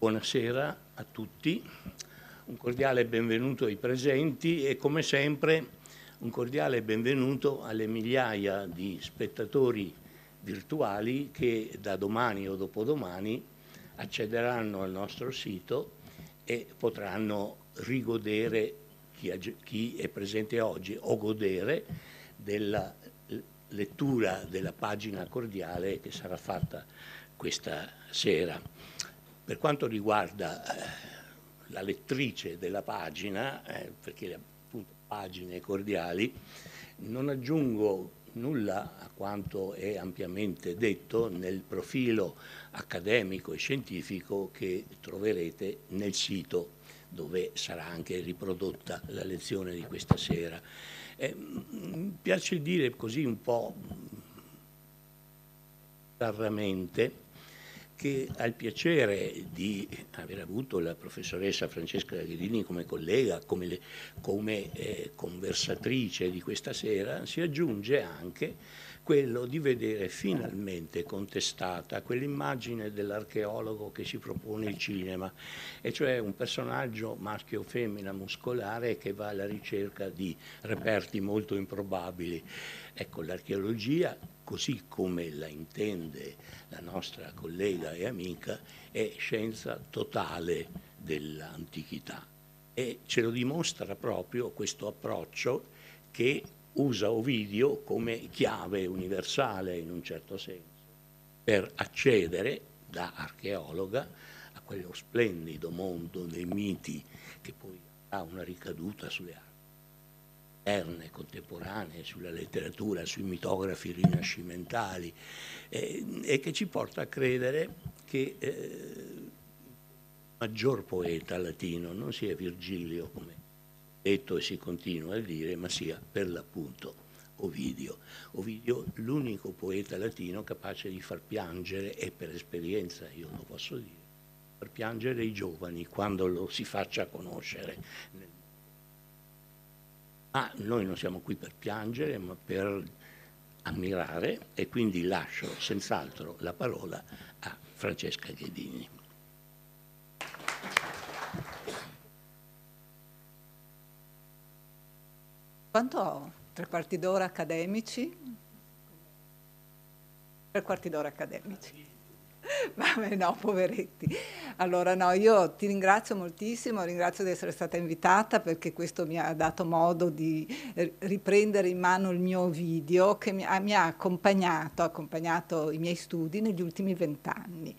Buonasera a tutti, un cordiale benvenuto ai presenti e come sempre un cordiale benvenuto alle migliaia di spettatori virtuali che da domani o dopodomani accederanno al nostro sito e potranno rigodere chi è presente oggi o godere della lettura della pagina cordiale che sarà fatta questa sera. Per quanto riguarda eh, la lettrice della pagina, eh, perché appunto pagine cordiali, non aggiungo nulla a quanto è ampiamente detto nel profilo accademico e scientifico che troverete nel sito dove sarà anche riprodotta la lezione di questa sera. Eh, mi piace dire così un po' raramente che ha il piacere di aver avuto la professoressa Francesca Ghedini come collega, come, le, come eh, conversatrice di questa sera, si aggiunge anche quello di vedere finalmente contestata quell'immagine dell'archeologo che si propone il cinema, e cioè un personaggio maschio femmina muscolare che va alla ricerca di reperti molto improbabili. Ecco, l'archeologia così come la intende la nostra collega e amica, è scienza totale dell'antichità. E ce lo dimostra proprio questo approccio che usa Ovidio come chiave universale in un certo senso per accedere da archeologa a quello splendido mondo dei miti che poi ha una ricaduta sulle arti moderne, contemporanee, sulla letteratura, sui mitografi rinascimentali eh, e che ci porta a credere che eh, maggior poeta latino non sia Virgilio come detto e si continua a dire, ma sia per l'appunto Ovidio. Ovidio l'unico poeta latino capace di far piangere, e per esperienza io lo posso dire, far piangere i giovani quando lo si faccia conoscere nel ah, noi non siamo qui per piangere ma per ammirare e quindi lascio senz'altro la parola a Francesca Ghedini. Quanto ho? Tre quarti d'ora accademici? Tre quarti d'ora accademici. Vabbè no, poveretti. Allora no, io ti ringrazio moltissimo, ringrazio di essere stata invitata perché questo mi ha dato modo di eh, riprendere in mano il mio video che mi ha, mi ha accompagnato, ha accompagnato i miei studi negli ultimi vent'anni.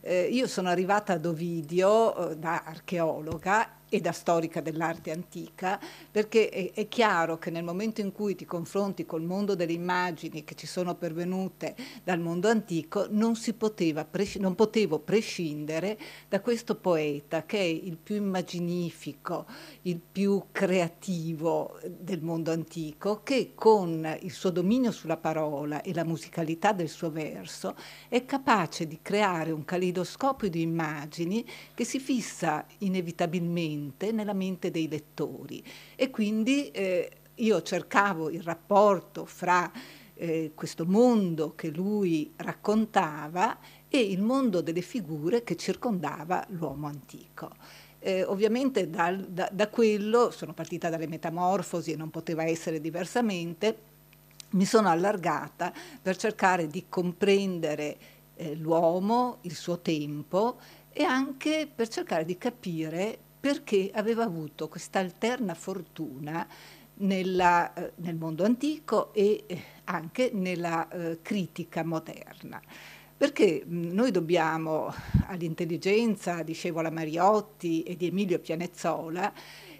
Eh, io sono arrivata ad Ovidio eh, da archeologa e da storica dell'arte antica, perché è, è, chiaro che nel momento in cui ti confronti col mondo delle immagini che ci sono pervenute dal mondo antico, non, poteva, non potevo prescindere da questo poeta che è il più immaginifico, il più creativo del mondo antico, che con il suo dominio sulla parola e la musicalità del suo verso è capace di creare un calidoscopio di immagini che si fissa inevitabilmente mente, nella mente dei lettori. E quindi eh, io cercavo il rapporto fra eh, questo mondo che lui raccontava e il mondo delle figure che circondava l'uomo antico. Eh, ovviamente dal, da, da quello sono partita dalle metamorfosi e non poteva essere diversamente, mi sono allargata per cercare di comprendere eh, l'uomo, il suo tempo e anche per cercare di capire perché aveva avuto questa alterna fortuna nella, eh, nel mondo antico e eh, anche nella eh, critica moderna. Perché mm, noi dobbiamo all'intelligenza, dicevo, alla Mariotti e di Emilio Pianezzola,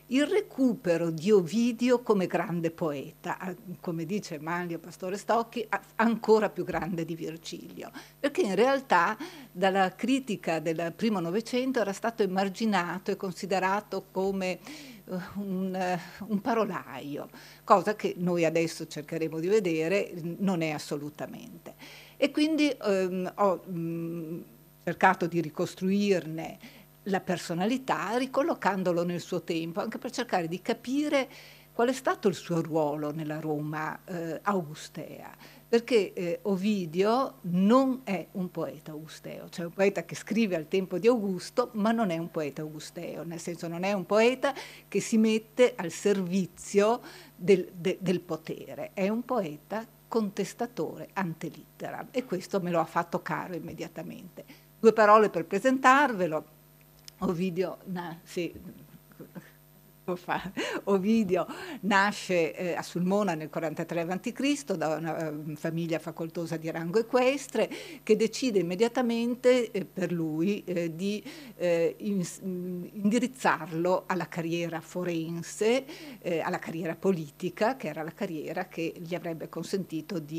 il recupero di Ovidio come grande poeta, come dice Manlio Pastore Stocchi, ancora più grande di Virgilio, perché in realtà dalla critica del primo Novecento era stato emarginato e considerato come eh, un, eh, un, parolaio, cosa che noi adesso cercheremo di vedere non è assolutamente. E quindi ehm, ho mh, mm, cercato di ricostruirne la personalità ricollocandolo nel suo tempo, anche per cercare di capire qual è stato il suo ruolo nella Roma eh, augustea. Perché eh, Ovidio non è un poeta augusteo, cioè un poeta che scrive al tempo di Augusto, ma non è un poeta augusteo, nel senso non è un poeta che si mette al servizio del, de, del potere, è un poeta contestatore antelittera e questo me lo ha fatto caro immediatamente. Due parole per presentarvelo Ovidio, na, sì, fa, Ovidio nasce eh, a Sulmona nel 43 a.C. da una eh, famiglia facoltosa di rango equestre che decide immediatamente eh, per lui eh, di eh, in, mm, indirizzarlo alla carriera forense, eh, alla carriera politica, che era la carriera che gli avrebbe consentito di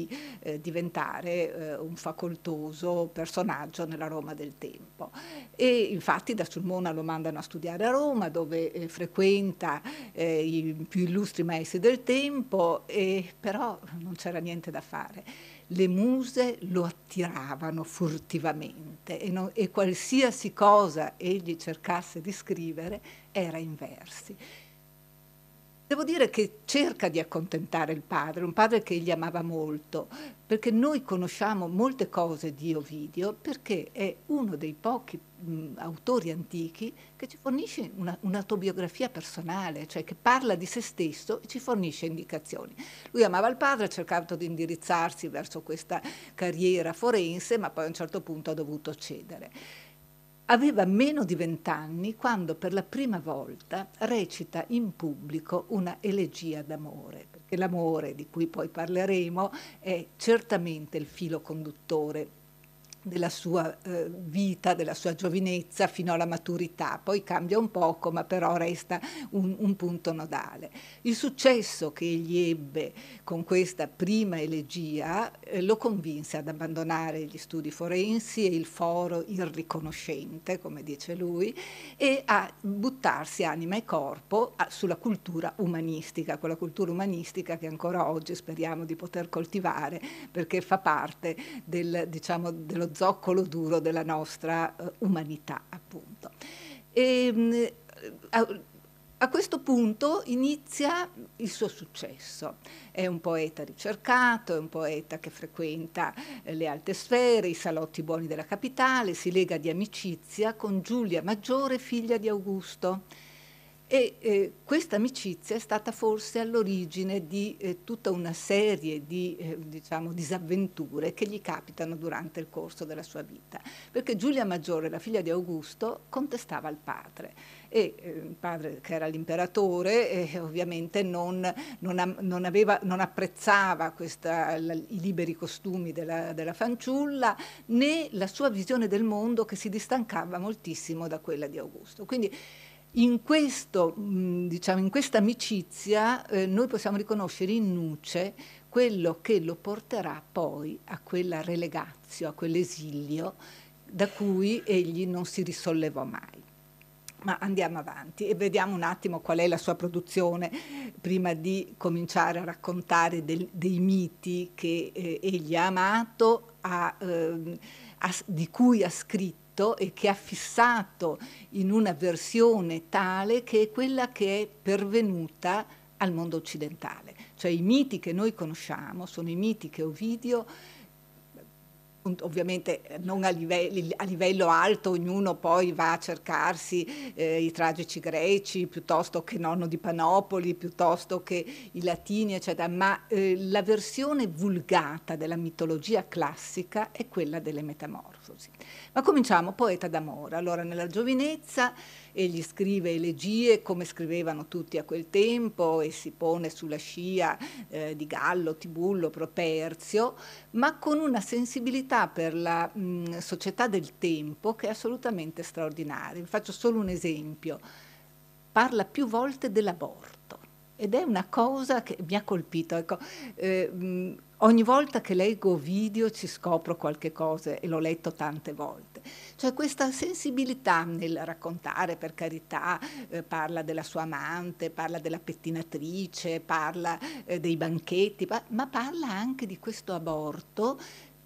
diventare un facoltoso personaggio nella Roma del tempo. E infatti da Sulmona lo mandano a studiare a Roma dove frequenta ospita eh, i più illustri maestri del tempo, e, però non c'era niente da fare. Le muse lo attiravano furtivamente e, non, e qualsiasi cosa egli cercasse di scrivere era in versi. Devo dire che cerca di accontentare il padre, un padre che egli amava molto, perché noi conosciamo molte cose di Ovidio perché è uno dei pochi mh, autori antichi che ci fornisce una, un'autobiografia personale, cioè che parla di se stesso e ci fornisce indicazioni. Lui amava il padre, ha cercato di indirizzarsi verso questa carriera forense, ma poi a un certo punto ha dovuto cedere. Aveva meno di vent'anni quando per la prima volta recita in pubblico una elegia d'amore, perché l'amore, di cui poi parleremo, è certamente il filo conduttore della sua eh, vita, della sua giovinezza fino alla maturità, poi cambia un poco ma però resta un, un, punto nodale. Il successo che egli ebbe con questa prima elegia eh, lo convinse ad abbandonare gli studi forensi e il foro irriconoscente, come dice lui, e a buttarsi anima e corpo a, sulla cultura umanistica, quella cultura umanistica che ancora oggi speriamo di poter coltivare perché fa parte del, diciamo, dello zoccolo duro della nostra eh, umanità, appunto. E, ehm, a, a questo punto inizia il suo successo. È un poeta ricercato, è un poeta che frequenta eh, le alte sfere, i salotti buoni della capitale, si lega di amicizia con Giulia Maggiore, figlia di Augusto e eh, questa amicizia è stata forse all'origine di eh, tutta una serie di eh, diciamo, disavventure che gli capitano durante il corso della sua vita, perché Giulia Maggiore, la figlia di Augusto, contestava il padre e eh, il padre che era l'imperatore eh, ovviamente non, non, non, aveva, non apprezzava questa, la, i liberi costumi della, della fanciulla né la sua visione del mondo che si distancava moltissimo da quella di Augusto. Quindi, in, questo, mm, diciamo, in questa amicizia eh, noi possiamo riconoscere in Nuce quello che lo porterà poi a quella relegazio, a quell'esilio da cui egli non si risollevò mai. Ma andiamo avanti e vediamo un attimo qual è la sua produzione prima di cominciare a raccontare del, dei miti che eh, egli ha amato, ha, eh, ha, di cui ha scritto scritto e che ha fissato in una versione tale che è quella che è pervenuta al mondo occidentale. Cioè i miti che noi conosciamo sono i miti che Ovidio ovviamente eh, non a, livelli, a, livello alto, ognuno poi va a cercarsi eh, i tragici greci, piuttosto che nonno di Panopoli, piuttosto che i latini, eccetera, ma eh, la versione vulgata della mitologia classica è quella delle metamorfosi. Ma cominciamo, poeta d'amore. Allora, nella giovinezza egli scrive elegie come scrivevano tutti a quel tempo e si pone sulla scia eh, di Gallo, Tibullo, Properzio, ma con una sensibilità per la mh, mm, società del tempo che è assolutamente straordinaria. Vi faccio solo un esempio. Parla più volte dell'aborto ed è una cosa che mi ha colpito. Ecco, eh, ogni volta che leggo video ci scopro qualche cosa e l'ho letto tante volte. Cioè questa sensibilità nel raccontare, per carità, eh, parla della sua amante, parla della pettinatrice, parla eh, dei banchetti, ma parla anche di questo aborto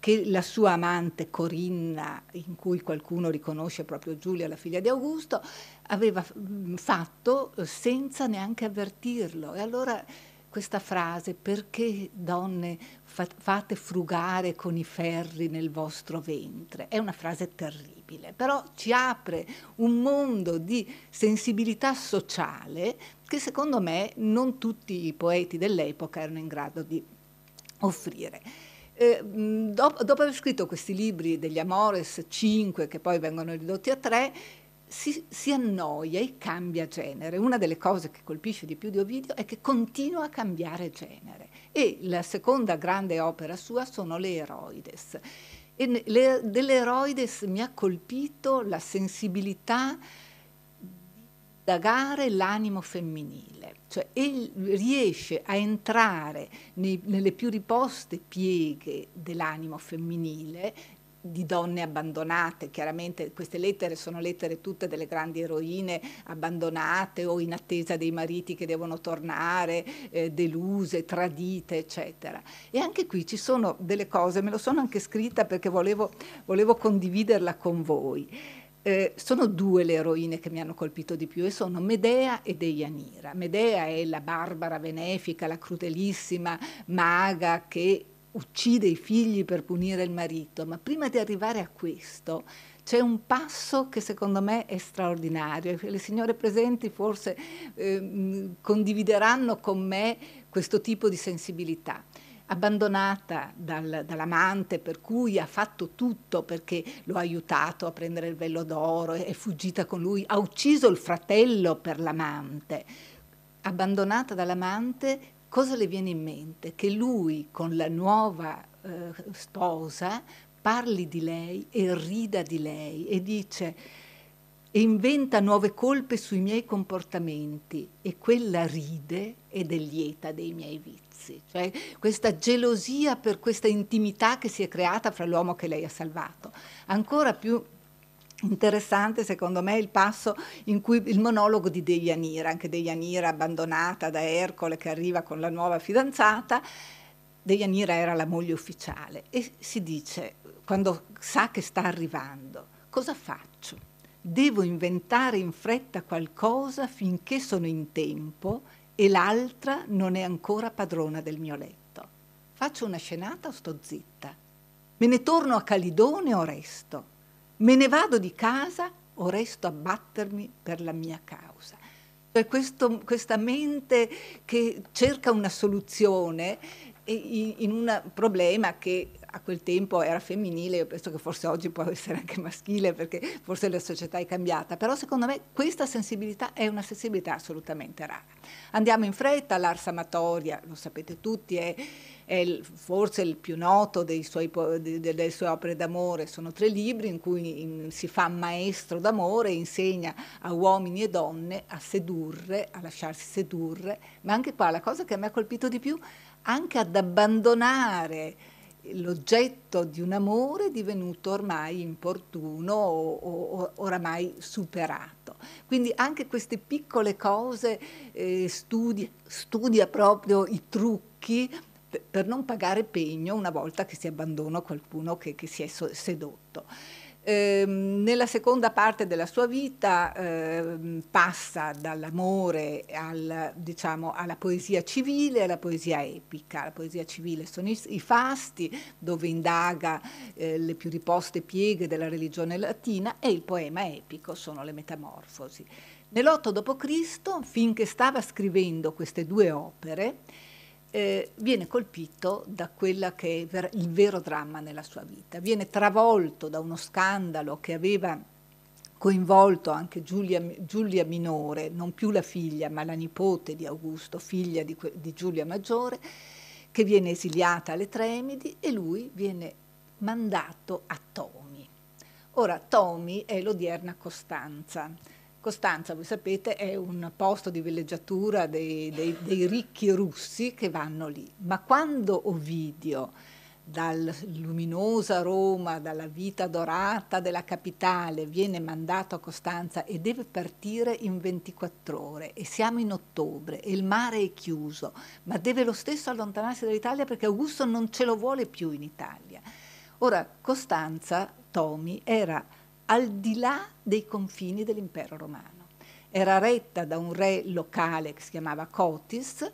che la sua amante Corinna, in cui qualcuno riconosce proprio Giulia, la figlia di Augusto, aveva mm, fatto eh, senza neanche avvertirlo. E allora questa frase, perché donne fate frugare con i ferri nel vostro ventre, è una frase terribile, però ci apre un mondo di sensibilità sociale che secondo me non tutti i poeti dell'epoca erano in grado di offrire. Eh, dopo, dopo, aver scritto questi libri degli Amores 5, che poi vengono ridotti a 3, si, si annoia e cambia genere. Una delle cose che colpisce di più di Ovidio è che continua a cambiare genere. E la seconda grande opera sua sono le Eroides. E le, delle mi ha colpito la sensibilità indagare l'animo femminile, cioè riesce a entrare nei, nelle più riposte pieghe dell'animo femminile di donne abbandonate, chiaramente queste lettere sono lettere tutte delle grandi eroine abbandonate o in attesa dei mariti che devono tornare, eh, deluse, tradite, eccetera. E anche qui ci sono delle cose, me lo sono anche scritta perché volevo, volevo condividerla con voi. Eh, sono due le eroine che mi hanno colpito di più e sono Medea e Deianira. Medea è la barbara benefica, la crudelissima maga che uccide i figli per punire il marito, ma prima di arrivare a questo c'è un passo che secondo me è straordinario. Le signore presenti forse eh, condivideranno con me questo tipo di sensibilità abbandonata dal, dall'amante per cui ha fatto tutto perché lo ha aiutato a prendere il vello d'oro, è fuggita con lui, ha ucciso il fratello per l'amante, abbandonata dall'amante, cosa le viene in mente? Che lui con la nuova eh, sposa parli di lei e rida di lei e dice e inventa nuove colpe sui miei comportamenti e quella ride ed è lieta dei miei vizi. Cioè questa gelosia per questa intimità che si è creata fra l'uomo che lei ha salvato. Ancora più Interessante secondo me il passo in cui il monologo di Deianira, anche Deianira abbandonata da Ercole che arriva con la nuova fidanzata, Deianira era la moglie ufficiale e si dice quando sa che sta arrivando cosa faccio? devo inventare in fretta qualcosa finché sono in tempo e l'altra non è ancora padrona del mio letto. Faccio una scenata o sto zitta? Me ne torno a Calidone o resto? Me ne vado di casa o resto a battermi per la mia causa? Cioè questo, questa mente che cerca una soluzione eh, in un problema che a quel tempo era femminile, io penso che forse oggi può essere anche maschile perché forse la società è cambiata, però secondo me questa sensibilità è una sensibilità assolutamente rara. Andiamo in fretta, l'Ars Amatoria, lo sapete tutti, è, è forse il più noto suoi, delle sue opere d'amore, sono tre libri in cui si fa maestro d'amore, insegna a uomini e donne a sedurre, a lasciarsi sedurre, ma anche qua la cosa che mi ha colpito di più, anche ad abbandonare l'oggetto di un amore divenuto ormai importuno o, o, oramai superato. Quindi anche queste piccole cose eh, studia, studia proprio i trucchi per non pagare pegno una volta che si abbandona qualcuno che, che si è sedotto. Eh, nella seconda parte della sua vita eh, passa dall'amore al, diciamo, alla poesia civile alla poesia epica. La poesia civile sono i, i fasti dove indaga eh, le più riposte pieghe della religione latina e il poema epico sono le metamorfosi. Nell'otto d.C., finché stava scrivendo queste due opere, eh, viene colpito da quello che è il vero dramma nella sua vita, viene travolto da uno scandalo che aveva coinvolto anche Giulia, Giulia Minore, non più la figlia ma la nipote di Augusto, figlia di, di Giulia Maggiore, che viene esiliata alle Tremidi e lui viene mandato a Tomi. Ora Tomi è l'odierna Costanza Costanza, voi sapete, è un posto di villeggiatura dei, dei, dei ricchi russi che vanno lì. Ma quando Ovidio, dalla luminosa Roma, dalla vita dorata della capitale, viene mandato a Costanza e deve partire in 24 ore e siamo in ottobre e il mare è chiuso, ma deve lo stesso allontanarsi dall'Italia perché Augusto non ce lo vuole più in Italia. Ora, Costanza, Tomi, era al di là dei confini dell'impero romano. Era retta da un re locale che si chiamava Cotis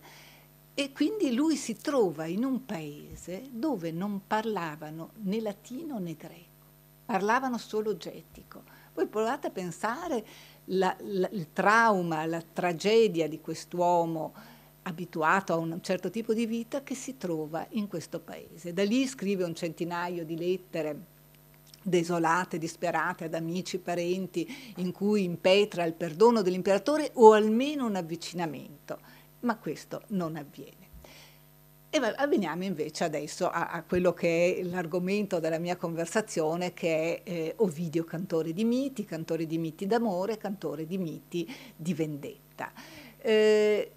e quindi lui si trova in un paese dove non parlavano né latino né greco, parlavano solo getico. Voi provate a pensare la, la, il trauma, la tragedia di quest'uomo abituato a un certo tipo di vita che si trova in questo paese. Da lì scrive un centinaio di lettere desolate, disperate ad amici, parenti, in cui impetra il perdono dell'imperatore o almeno un avvicinamento, ma questo non avviene. E veniamo invece adesso a, a quello che è l'argomento della mia conversazione, che è eh, Ovidio, cantore di miti, cantore di miti d'amore, cantore di miti di vendetta. Eh,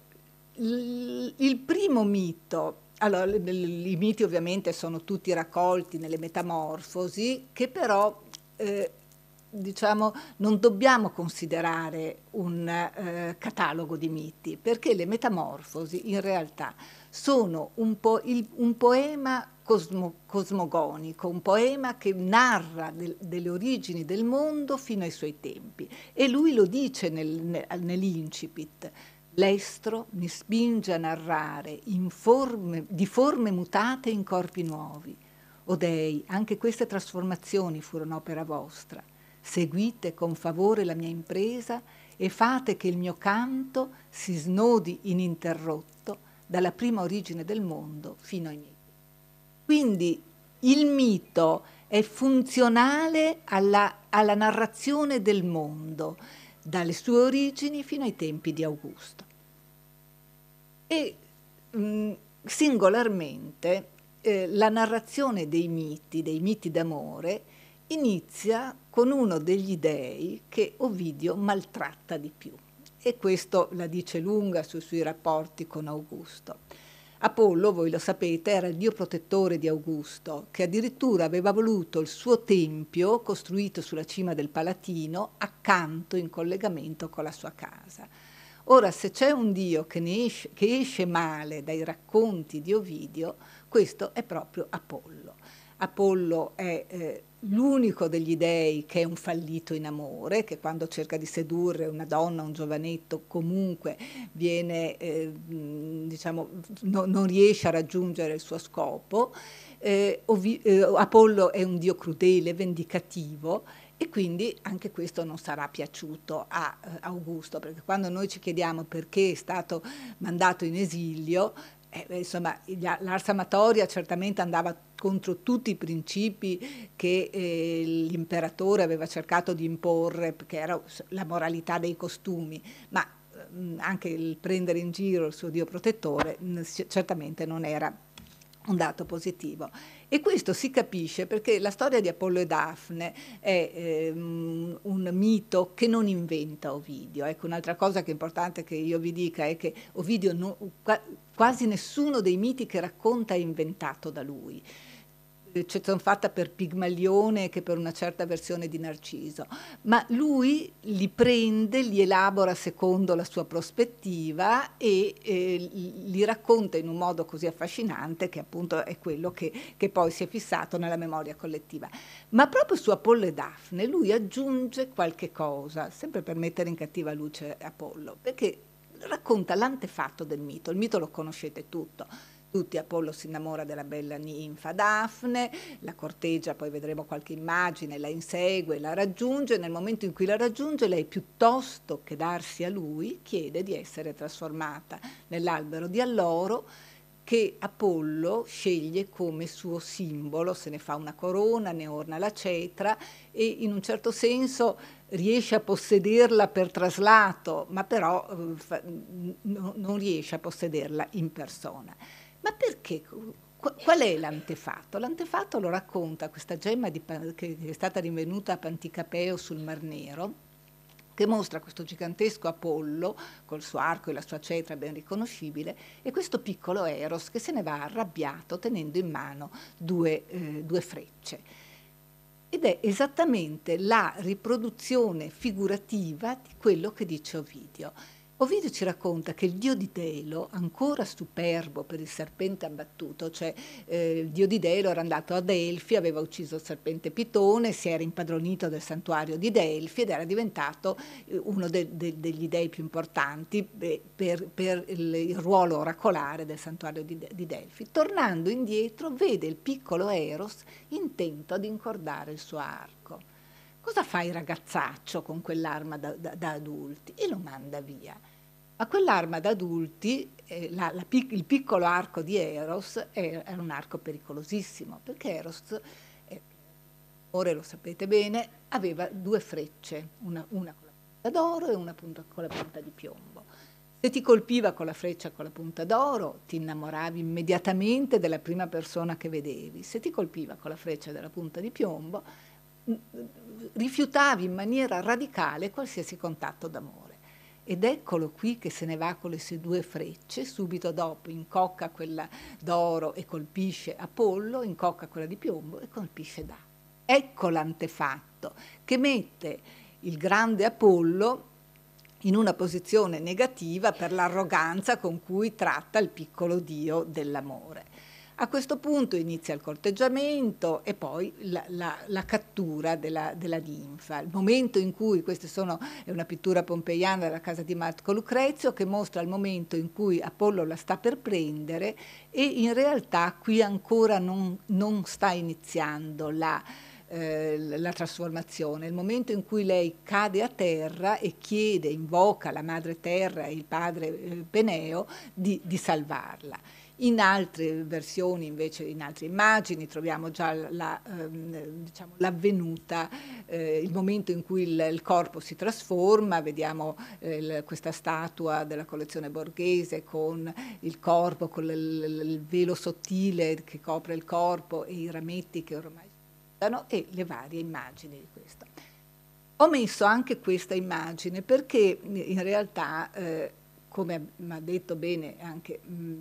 il primo mito allora, i miti ovviamente sono tutti raccolti nelle metamorfosi, che però eh, diciamo, non dobbiamo considerare un eh, catalogo di miti, perché le metamorfosi in realtà sono un, po il, un poema cosmo, cosmogonico, un poema che narra del, delle origini del mondo fino ai suoi tempi. E lui lo dice nel, nell'incipit. L'estro mi spinge a narrare forme, di forme mutate in corpi nuovi. O dei, anche queste trasformazioni furono opera vostra. Seguite con favore la mia impresa e fate che il mio canto si snodi ininterrotto dalla prima origine del mondo fino ai miei. Quindi il mito è funzionale alla, alla narrazione del mondo dalle sue origini fino ai tempi di Augusto. E mh, mm, singolarmente eh, la narrazione dei miti, dei miti d'amore, inizia con uno degli dei che Ovidio maltratta di più. E questo la dice lunga sui suoi rapporti con Augusto. Apollo, voi lo sapete, era il dio protettore di Augusto, che addirittura aveva voluto il suo tempio costruito sulla cima del Palatino accanto in collegamento con la sua casa. Ora, se c'è un dio che esce, che esce male dai racconti di Ovidio, questo è proprio Apollo. Apollo è eh, l'unico degli dei che è un fallito in amore, che quando cerca di sedurre una donna, un giovanetto, comunque viene, eh, diciamo, no, non riesce a raggiungere il suo scopo. Eh, ovvi- eh, Apollo è un dio crudele, vendicativo e quindi anche questo non sarà piaciuto a eh, Augusto, perché quando noi ci chiediamo perché è stato mandato in esilio, eh, insomma, l'ars amatoria certamente andava contro tutti i principi che eh, l'imperatore aveva cercato di imporre, che era la moralità dei costumi, ma mh, mm, anche il prendere in giro il suo Dio protettore mh, certamente non era un dato positivo. E questo si capisce perché la storia di Apollo e Daphne è ehm, un mito che non inventa Ovidio. Ecco, un'altra cosa che è importante che io vi dica è che Ovidio non, quasi nessuno dei miti che racconta è inventato da lui eccezion fatta per Pigmalione che per una certa versione di Narciso, ma lui li prende, li elabora secondo la sua prospettiva e eh, li racconta in un modo così affascinante che appunto è quello che, che poi si è fissato nella memoria collettiva. Ma proprio su Apollo e Daphne lui aggiunge qualche cosa, sempre per mettere in cattiva luce Apollo, perché racconta l'antefatto del mito, il mito lo conoscete tutto tutti, Apollo si innamora della bella ninfa Daphne, la corteggia, poi vedremo qualche immagine, la insegue, la raggiunge, nel momento in cui la raggiunge lei piuttosto che darsi a lui chiede di essere trasformata nell'albero di alloro che Apollo sceglie come suo simbolo, se ne fa una corona, ne orna la cetra e in un certo senso riesce a possederla per traslato, ma però eh, non riesce a possederla in persona. Ma perché? Qual è l'antefatto? L'antefatto lo racconta questa gemma di, che è stata rinvenuta a Panticapeo sul Mar Nero, che mostra questo gigantesco Apollo col suo arco e la sua cetra ben riconoscibile e questo piccolo Eros che se ne va arrabbiato tenendo in mano due, eh, due frecce. Ed è esattamente la riproduzione figurativa di quello che dice Ovidio. Ovidio ci racconta che il dio di Delo, ancora superbo per il serpente abbattuto, cioè eh, il dio di Delo era andato a Delfi, aveva ucciso il serpente Pitone, si era impadronito del santuario di Delfi ed era diventato eh, uno de, de, degli dei più importanti eh, per, per il, il, ruolo oracolare del santuario di, di Delfi. Tornando indietro vede il piccolo Eros intento ad incordare il suo arco. Cosa fa il ragazzaccio con quell'arma da, da, da adulti? E lo manda via. Ma quell'arma da adulti, eh, la, la, il piccolo arco di Eros, era un arco pericolosissimo, perché Eros, eh, ora lo sapete bene, aveva due frecce, una, una con la punta d'oro e una punta, con la punta di piombo. Se ti colpiva con la freccia con la punta d'oro, ti innamoravi immediatamente della prima persona che vedevi. Se ti colpiva con la freccia della punta di piombo, mm, mm, rifiutavi in maniera radicale qualsiasi contatto d'amore. Ed eccolo qui che se ne va con le sue due frecce, subito dopo incocca quella d'oro e colpisce Apollo, incocca quella di piombo e colpisce Daphne. Ecco l'antefatto che mette il grande Apollo in una posizione negativa per l'arroganza con cui tratta il piccolo dio dell'amore. A questo punto inizia il corteggiamento e poi la, la, la cattura della, della, ninfa. Il momento in cui, questa è una pittura pompeiana della casa di Marco Lucrezio che mostra il momento in cui Apollo la sta per prendere e in realtà qui ancora non, non sta iniziando la eh, la trasformazione, il momento in cui lei cade a terra e chiede, invoca la madre terra e il padre eh, Peneo di, di salvarla. In altre versioni, invece, in altre immagini, troviamo già l'avvenuta, la, ehm, diciamo, eh, il momento in cui il, il corpo si trasforma, vediamo eh, il, questa statua della collezione borghese con il corpo, con il, il velo sottile che copre il corpo e i rametti che ormai e le varie immagini di questo. Ho messo anche questa immagine perché in realtà, eh, come mi ha detto bene anche mh,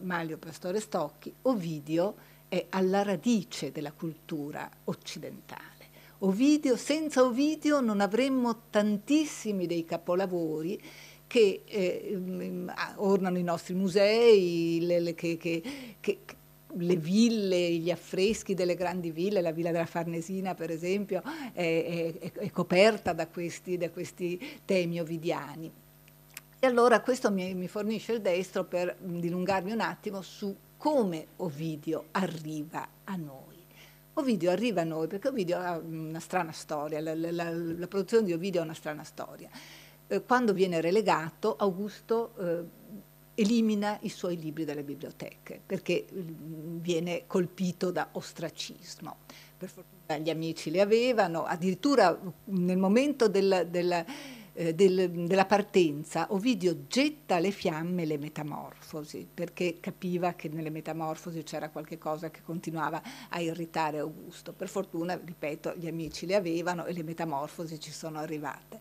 Mario Pastore Stocchi, Ovidio è alla radice della cultura occidentale. Ovidio, senza Ovidio non avremmo tantissimi dei capolavori che eh, mm, ah, ornano i nostri musei, le, le, che, che, che, le, ville, gli affreschi delle grandi ville, la villa della Farnesina per esempio è, è, è coperta da questi, da questi temi ovidiani. E allora questo mi, mi fornisce il destro per mm, dilungarmi un attimo su come Ovidio arriva a noi. Ovidio arriva a noi perché Ovidio ha una strana storia, la, la, la produzione di Ovidio ha una strana storia. Eh, quando viene relegato, Augusto eh, elimina i suoi libri dalle biblioteche perché mm, viene colpito da ostracismo. Per fortuna gli amici li avevano, addirittura mm, nel momento del, della eh, del, della partenza, Ovidio getta alle fiamme le metamorfosi, perché capiva che nelle metamorfosi c'era qualche cosa che continuava a irritare Augusto. Per fortuna, ripeto, gli amici le avevano e le metamorfosi ci sono arrivate.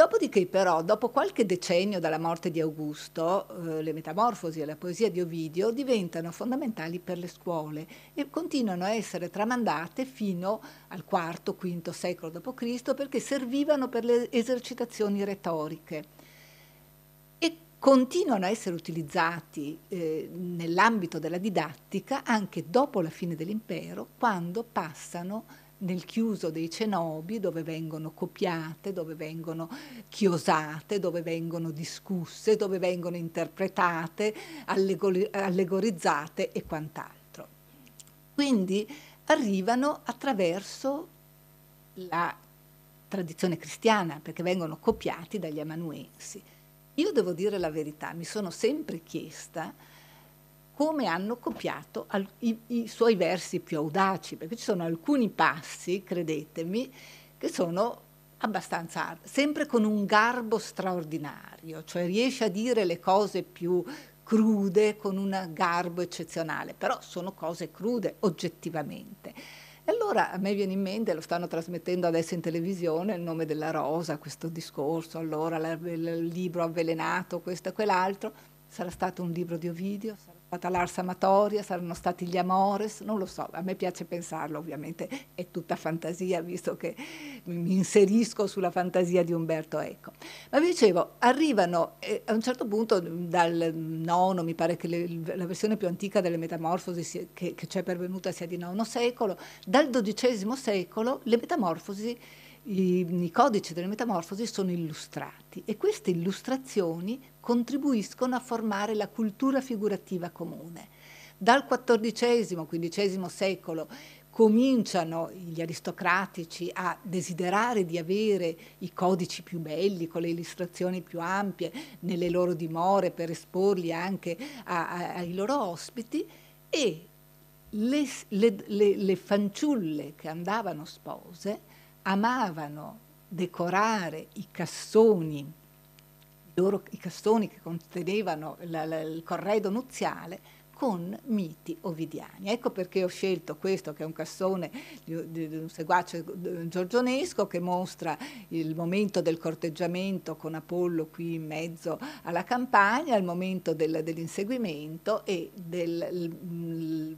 Dopodiché però, dopo qualche decennio dalla morte di Augusto, eh, le metamorfosi e la poesia di Ovidio diventano fondamentali per le scuole e continuano a essere tramandate fino al IV-V secolo d.C. perché servivano per le esercitazioni retoriche E continuano a essere utilizzati eh, nell'ambito della didattica anche dopo la fine dell'impero, quando passano nel chiuso dei cenobi dove vengono copiate, dove vengono chiosate, dove vengono discusse, dove vengono interpretate, allegorizzate e quant'altro. Quindi arrivano attraverso la tradizione cristiana perché vengono copiati dagli amanuensi. Io devo dire la verità, mi sono sempre chiesta come hanno copiato i, i suoi versi più audaci, perché ci sono alcuni passi, credetemi, che sono abbastanza, sempre con un garbo straordinario, cioè riesce a dire le cose più crude con un garbo eccezionale, però sono cose crude oggettivamente. E allora a me viene in mente, lo stanno trasmettendo adesso in televisione, il nome della rosa, questo discorso, allora il libro avvelenato, questo e quell'altro, sarà stato un libro di Ovidio? Sarà stata l'arsa Amatoria, saranno stati gli Amores, non lo so, a me piace pensarlo ovviamente, è tutta fantasia visto che mi inserisco sulla fantasia di Umberto Eco. Ma vi dicevo, arrivano eh, a un certo punto dal nono, mi pare che le, la versione più antica delle Metamorfosi sia, che, che ci è pervenuta sia di nono secolo, dal dodicesimo secolo le Metamorfosi i, i codici delle metamorfosi sono illustrati e queste illustrazioni contribuiscono a formare la cultura figurativa comune. Dal XIV-XV secolo cominciano gli aristocratici a desiderare di avere i codici più belli, con le illustrazioni più ampie, nelle loro dimore per esporli anche a, a, ai loro ospiti e le, le, le, le fanciulle che andavano spose amavano decorare i cassoni, loro, i cassoni che contenevano la, la, il corredo nuziale, con miti ovidiani. Ecco perché ho scelto questo, che è un cassone di, di, di un seguace giorgionesco che mostra il momento del corteggiamento con Apollo qui in mezzo alla campagna, il momento del, dell'inseguimento e del... Il,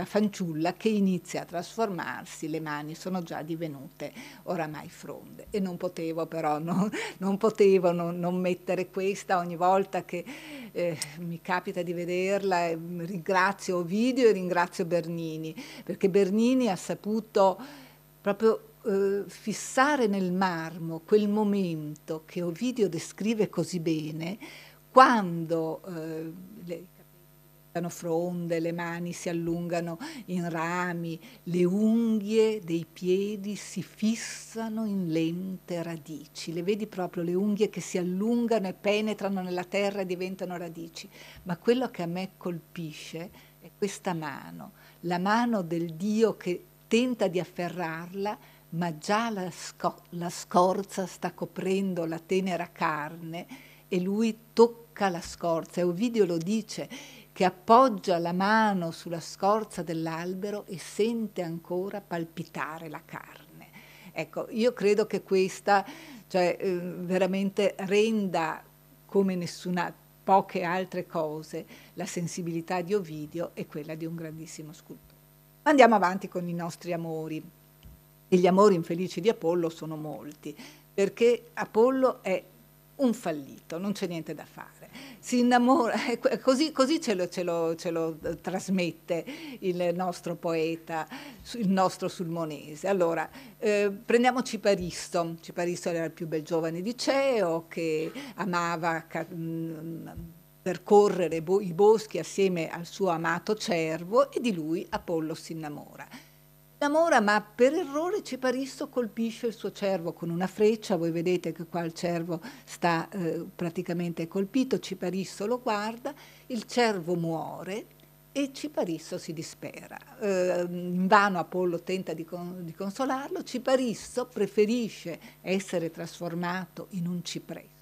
la fanciulla che inizia a trasformarsi, le mani sono già divenute oramai fronde. E non potevo però, non, non potevo non, non, mettere questa ogni volta che eh, mi capita di vederla. Eh, ringrazio Ovidio e ringrazio Bernini, perché Bernini ha saputo proprio Uh, fissare nel marmo quel momento che Ovidio descrive così bene, quando uh, le, fronde, le mani si allungano in rami, le unghie dei piedi si fissano in lente radici, le vedi proprio le unghie che si allungano e penetrano nella terra e diventano radici, ma quello che a me colpisce è questa mano, la mano del Dio che tenta di afferrarla, ma già la, scor- la scorza sta coprendo la tenera carne e lui tocca la scorza e Ovidio lo dice che appoggia la mano sulla scorza dell'albero e sente ancora palpitare la carne. Ecco, io credo che questa cioè, eh, veramente renda come nessuna poche altre cose la sensibilità di Ovidio e quella di un grandissimo scultore. Andiamo avanti con i nostri amori. E gli amori infelici di Apollo sono molti, perché Apollo è un fallito, non c'è niente da fare si innamora, ecco, così, così ce, lo, ce, lo, ce, lo, eh, trasmette il nostro poeta, il nostro sulmonese. Allora, eh, prendiamo Ciparisto, Ciparisto era il più bel giovane di Ceo che amava... Mh, mm, mm, percorrere i boschi assieme al suo amato cervo e di lui Apollo si innamora innamora, ma per errore Ciparisso colpisce il suo cervo con una freccia, voi vedete che qua il cervo sta eh, praticamente colpito, Ciparisso lo guarda, il cervo muore e Ciparisso si dispera. Eh, in vano Apollo tenta di, con di consolarlo, Ciparisso preferisce essere trasformato in un cipresso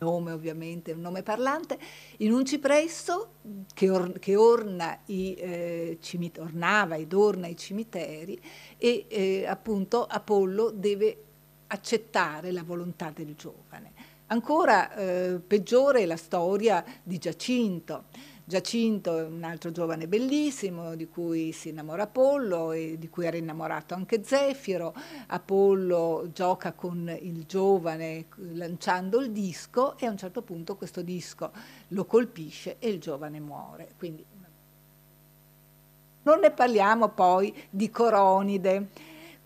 nome ovviamente, un nome parlante, in un cipresso che, or, che orna i, eh, cimit- ornava ed orna i cimiteri e eh, appunto Apollo deve accettare la volontà del giovane. Ancora eh, peggiore è la storia di Giacinto. Giacinto è un altro giovane bellissimo di cui si innamora Apollo e di cui era innamorato anche Zefiro. Apollo gioca con il giovane lanciando il disco e a un certo punto questo disco lo colpisce e il giovane muore. Quindi non ne parliamo poi di Coronide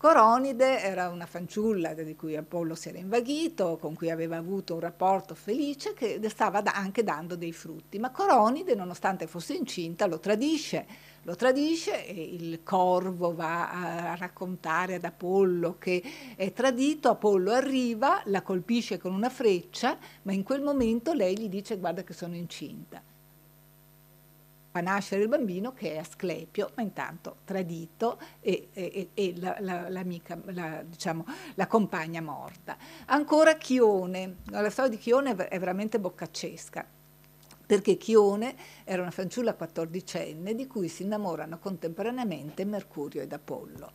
Coronide era una fanciulla di cui Apollo si era invaghito, con cui aveva avuto un rapporto felice che stava anche dando dei frutti, ma Coronide nonostante fosse incinta lo tradisce, lo tradisce e il corvo va a raccontare ad Apollo che è tradito, Apollo arriva, la colpisce con una freccia, ma in quel momento lei gli dice guarda che sono incinta fa nascere il bambino che è Asclepio, ma intanto tradito e, e, e la, la, l'amica, la, diciamo, la compagna morta. Ancora Chione, la storia di Chione è veramente boccaccesca perché Chione era una fanciulla quattordicenne di cui si innamorano contemporaneamente Mercurio ed Apollo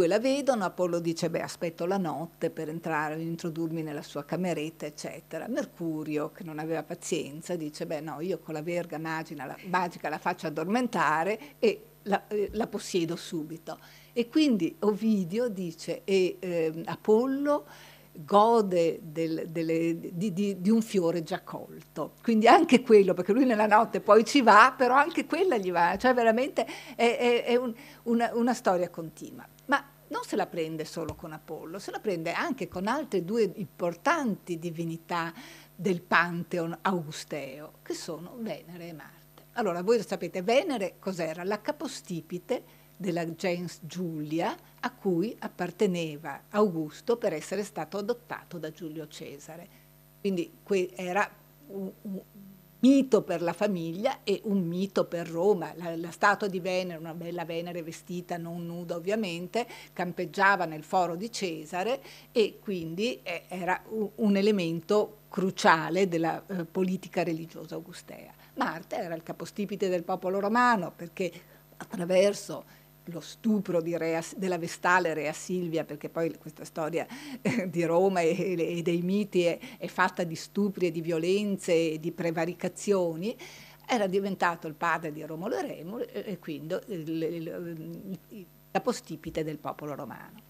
cui la vedono, Apollo dice, beh, aspetto la notte per entrare, introdurmi nella sua cameretta, eccetera. Mercurio, che non aveva pazienza, dice, beh, no, io con la verga magica la, magica la faccio addormentare e la, eh, la, possiedo subito. E quindi Ovidio dice, e eh, Apollo gode del, delle, di, di, di, un fiore già colto. Quindi anche quello, perché lui nella notte poi ci va, però anche quella gli va, cioè veramente è, è, è un, una, una storia continua non se la prende solo con Apollo, se la prende anche con altre due importanti divinità del Pantheon augusteo, che sono Venere e Marte. Allora, voi lo sapete, Venere cos'era? La capostipite della gens Giulia a cui apparteneva Augusto per essere stato adottato da Giulio Cesare. Quindi era un, mito per la famiglia e un mito per Roma. La, la statua di Venere, una bella Venere vestita, non nuda ovviamente, campeggiava nel foro di Cesare e quindi eh, era un, un, elemento cruciale della eh, politica religiosa augustea. Marte era il capostipite del popolo romano perché attraverso lo stupro Rea, della Vestale Rea Silvia, perché poi questa storia eh, di Roma e, e dei miti è, è, fatta di stupri e di violenze e di prevaricazioni, era diventato il padre di Romolo e Remulo e quindi il, il, il, la postipite del popolo romano.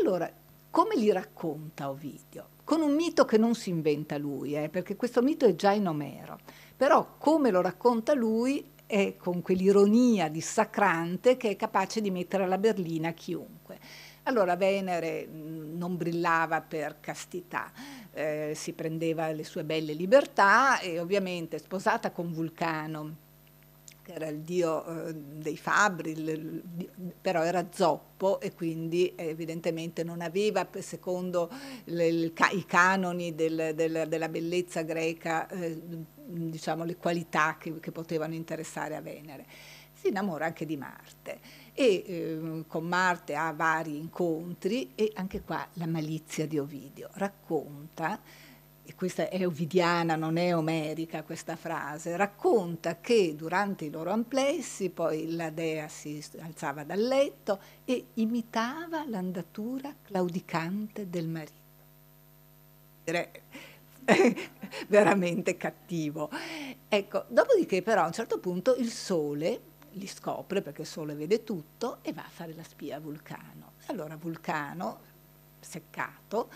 Allora, come li racconta Ovidio? Con un mito che non si inventa lui, eh, perché questo mito è già in Omero, però come lo racconta lui e con quell'ironia dissacrante che è capace di mettere alla berlina chiunque. Allora Venere mm, non brillava per castità, eh, si prendeva le sue belle libertà e ovviamente sposata con Vulcano che era il dio eh, dei fabbri, il, però era zoppo e quindi evidentemente non aveva, secondo le, il, i canoni del, del, della bellezza greca, eh, diciamo, le qualità che, che potevano interessare a Venere. Si innamora anche di Marte e eh, con Marte ha vari incontri e anche qua la malizia di Ovidio racconta e questa è ovidiana, non è omerica questa frase, racconta che durante i loro amplessi poi la dea si alzava dal letto e imitava l'andatura claudicante del marito. Veramente cattivo. Ecco, dopodiché però a un certo punto il sole li scopre perché il sole vede tutto e va a fare la spia a Vulcano. Allora Vulcano, seccato,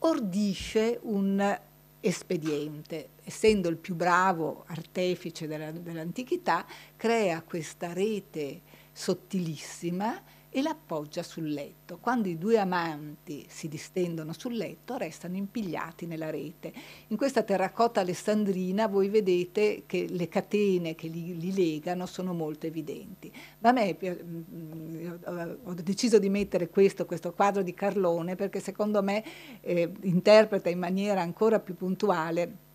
ordisce un espediente. Essendo il più bravo artefice della, dell'antichità, crea questa rete sottilissima e l'appoggia sul letto. Quando i due amanti si distendono sul letto, restano impigliati nella rete. In questa terracotta alessandrina voi vedete che le catene che li, li legano sono molto evidenti. Ma a me mm, mm, ho deciso di mettere questo, questo quadro di Carlone perché secondo me eh, interpreta in maniera ancora più puntuale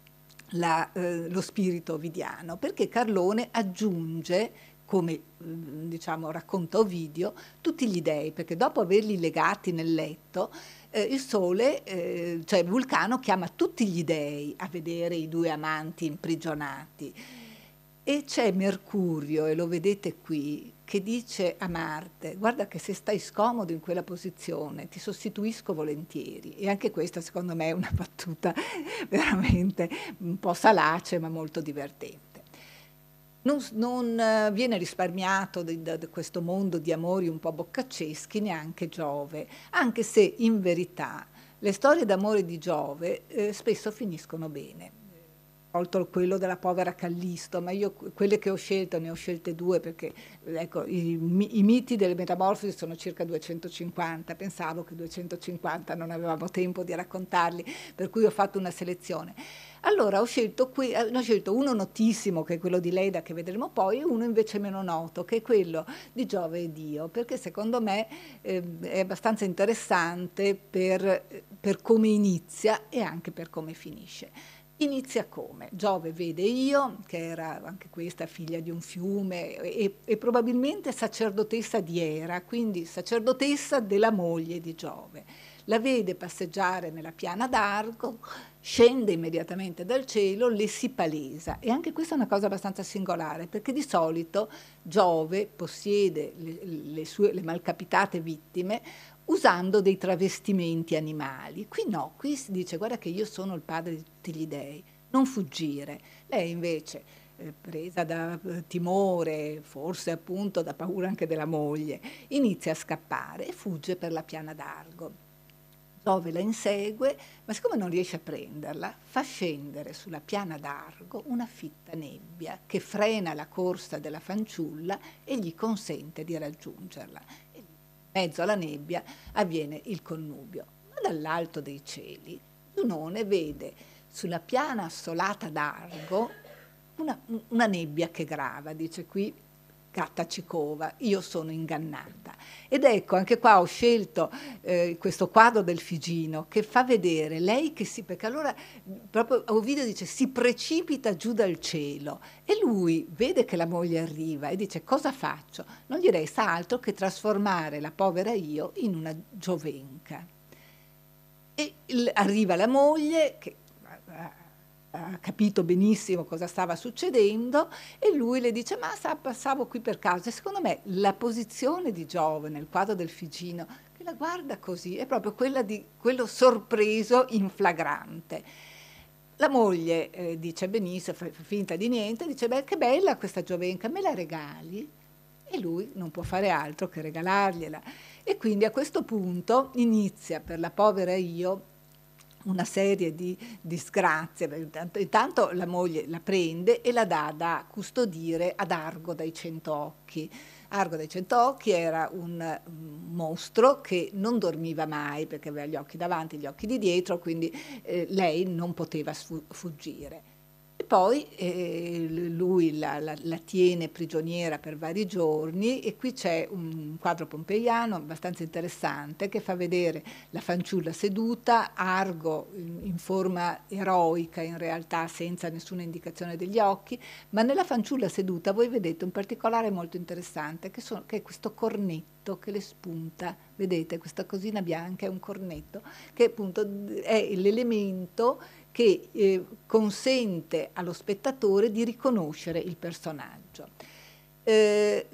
la, eh, lo spirito ovidiano, perché Carlone aggiunge come mm, diciamo, racconta Ovidio, tutti gli dèi, perché dopo averli legati nel letto, eh, il sole, eh, cioè Vulcano chiama tutti gli dèi a vedere i due amanti imprigionati. E c'è Mercurio, e lo vedete qui, che dice a Marte, guarda che se stai scomodo in quella posizione ti sostituisco volentieri. E anche questa secondo me è una battuta veramente un po' salace ma molto divertente non, non eh, viene risparmiato da questo mondo di amori un po' boccaceschi neanche Giove, anche se in verità le storie d'amore di Giove eh, spesso finiscono bene tolto quello della povera Callisto, ma io quelle che ho scelto, ne ho scelte due perché ecco, i, i, miti delle metamorfosi sono circa 250, pensavo che 250 non avevamo tempo di raccontarli, per cui ho fatto una selezione. Allora ho scelto, qui, eh, ho scelto uno notissimo che è quello di Leda che vedremo poi e uno invece meno noto che è quello di Giove e Dio perché secondo me eh, è abbastanza interessante per, per come inizia e anche per come finisce. Inizia come? Giove vede Io, che era anche questa figlia di un fiume e, e, probabilmente sacerdotessa di Era, quindi sacerdotessa della moglie di Giove la vede passeggiare nella piana d'arco, scende immediatamente dal cielo, le si palesa. E anche questa è una cosa abbastanza singolare, perché di solito Giove possiede le, le, sue, le malcapitate vittime usando dei travestimenti animali. Qui no, qui si dice guarda che io sono il padre di tutti gli dèi, non fuggire. Lei invece eh, presa da eh, timore, forse appunto da paura anche della moglie, inizia a scappare e fugge per la piana d'Argo dove la insegue, ma siccome non riesce a prenderla, fa scendere sulla piana d'Argo una fitta nebbia che frena la corsa della fanciulla e gli consente di raggiungerla. E in mezzo alla nebbia avviene il connubio. Ma dall'alto dei cieli, Giunone vede sulla piana assolata d'Argo una, una nebbia che grava, dice qui Katacikova, io sono ingannata. Ed ecco, anche qua ho scelto eh, questo quadro del Figino che fa vedere lei che si, perché allora proprio Ovidio dice si precipita giù dal cielo e lui vede che la moglie arriva e dice cosa faccio? Non gli resta altro che trasformare la povera io in una giovenca. E arriva la moglie che ha capito benissimo cosa stava succedendo e lui le dice ma sa, passavo qui per caso e secondo me la posizione di Giove nel quadro del figino che la guarda così è proprio quella di quello sorpreso in flagrante la moglie eh, dice benissimo fa finta di niente dice beh che bella questa giovenca me la regali e lui non può fare altro che regalargliela e quindi a questo punto inizia per la povera io una serie di disgrazie. Intanto, intanto, la moglie la prende e la dà da custodire ad Argo dai Centocchi. Argo dei Centocchi era un mm, mostro che non dormiva mai perché aveva gli occhi davanti e gli occhi di dietro, quindi eh, lei non poteva sfuggire poi eh, lui la, la, la, tiene prigioniera per vari giorni e qui c'è un quadro pompeiano abbastanza interessante che fa vedere la fanciulla seduta, Argo in, in forma eroica in realtà senza nessuna indicazione degli occhi, ma nella fanciulla seduta voi vedete un particolare molto interessante che, sono, che è questo cornetto che le spunta, vedete questa cosina bianca è un cornetto che appunto è l'elemento che eh, consente allo spettatore di riconoscere il personaggio. Eh,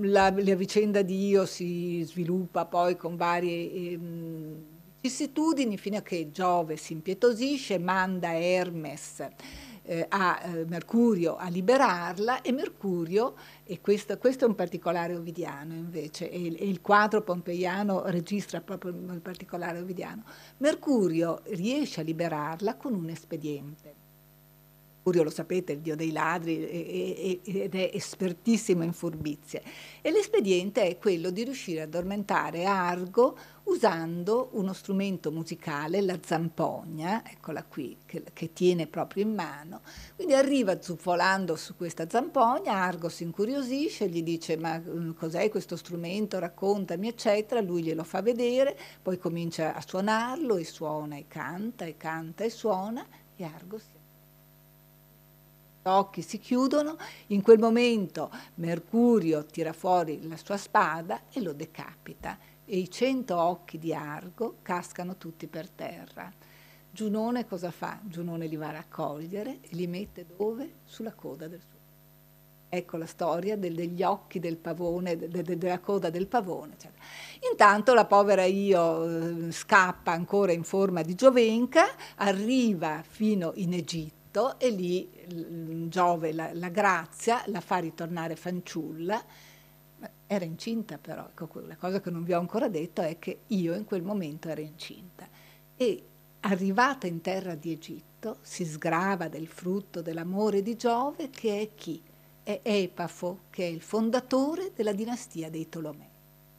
la, la, vicenda di Io si sviluppa poi con varie ehm, vicissitudini fino a che Giove si impietosisce, manda Hermes eh, a eh, Mercurio a liberarla e Mercurio, e questo, questo è un particolare ovidiano invece, e il, e il quadro pompeiano registra proprio il particolare ovidiano, Mercurio riesce a liberarla con un espediente. Mercurio, lo sapete, il dio dei ladri ed è espertissimo in furbizie. E l'espediente è quello di riuscire ad addormentare Argo usando uno strumento musicale, la zampogna, eccola qui, che, che tiene proprio in mano. Quindi arriva zuffolando su questa zampogna, Argo si incuriosisce, gli dice ma mm, cos'è questo strumento, raccontami, eccetera, lui glielo fa vedere, poi comincia a suonarlo e suona e canta e canta e suona e Argo si occhi si chiudono, in quel momento Mercurio tira fuori la sua spada e lo decapita e i cento occhi di Argo cascano tutti per terra. Giunone cosa fa? Giunone li va a raccogliere e li mette dove? Sulla coda del suo. Ecco la storia del, degli occhi del pavone, de, de, della coda del pavone. Eccetera. Intanto la povera Io eh, scappa ancora in forma di giovenca, arriva fino in Egitto Egitto e lì mm, Giove la, la grazia la fa ritornare fanciulla era incinta però, ecco, la cosa che non vi ho ancora detto è che io in quel momento ero incinta e arrivata in terra di Egitto si sgrava del frutto dell'amore di Giove che è chi? È Epafo che è il fondatore della dinastia dei Tolomei.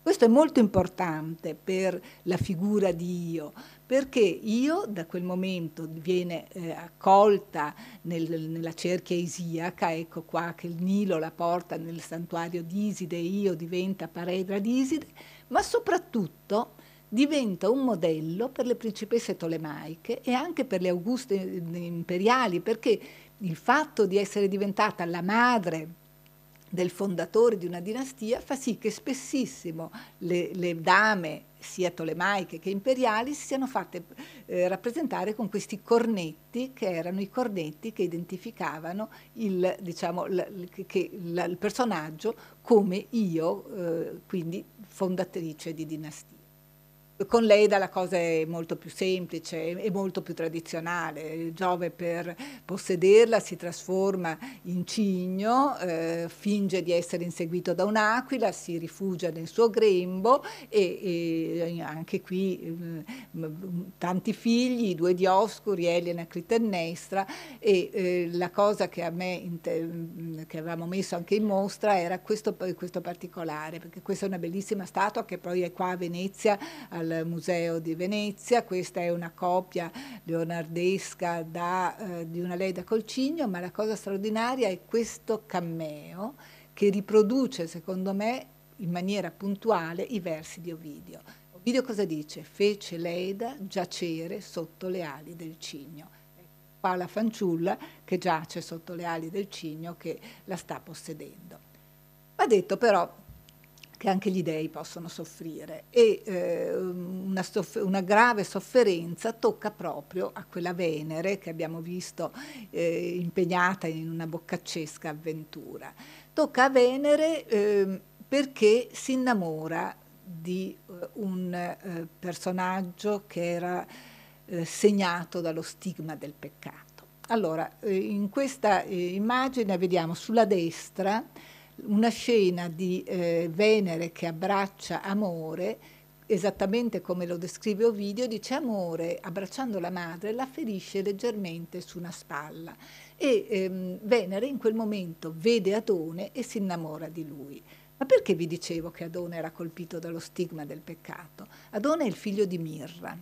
Questo è molto importante per la figura di Io, perché io da quel momento viene eh, accolta nel, nella cerchia isiaca, ecco qua che il Nilo la porta nel santuario di Iside, e io diventa paredra di Iside, ma soprattutto diventa un modello per le principesse tolemaiche e anche per le auguste eh, imperiali, perché il fatto di essere diventata la madre del fondatore di una dinastia fa sì che spessissimo le, le dame, sia tolemaiche che imperiali, siano fatte eh, rappresentare con questi cornetti, che erano i cornetti che identificavano il, diciamo, l, che, l, il personaggio come io, eh, quindi fondatrice di dinastia. Con l'EDA la cosa è molto più semplice e molto più tradizionale. Giove per possederla si trasforma in cigno, eh, finge di essere inseguito da un'aquila, si rifugia nel suo grembo e, e anche qui eh, tanti figli, i due Dioscuri, Elena e Clitennestra e eh, la cosa che a me che avevamo messo anche in mostra era questo, questo particolare, perché questa è una bellissima statua che poi è qua a Venezia al Museo di Venezia, questa è una copia leonardesca da, eh, di una lei da Colcigno, ma la cosa straordinaria è questo cammeo che riproduce, secondo me, in maniera puntuale i versi di Ovidio. Ovidio cosa dice? Fece Leida giacere sotto le ali del cigno. Qua la fanciulla che giace sotto le ali del cigno che la sta possedendo. Va detto però che anche gli dèi possono soffrire e eh, una, soff- una, grave sofferenza tocca proprio a quella Venere che abbiamo visto eh, impegnata in una boccaccesca avventura. Tocca a Venere eh, perché si innamora di eh, un eh, personaggio che era eh, segnato dallo stigma del peccato. Allora, in questa immagine vediamo sulla destra una scena di eh, Venere che abbraccia Amore, esattamente come lo descrive Ovidio, dice Amore, abbracciando la madre, la ferisce leggermente su una spalla e ehm, Venere in quel momento vede Adone e si innamora di lui. Ma perché vi dicevo che Adone era colpito dallo stigma del peccato? Adone è il figlio di Mirra.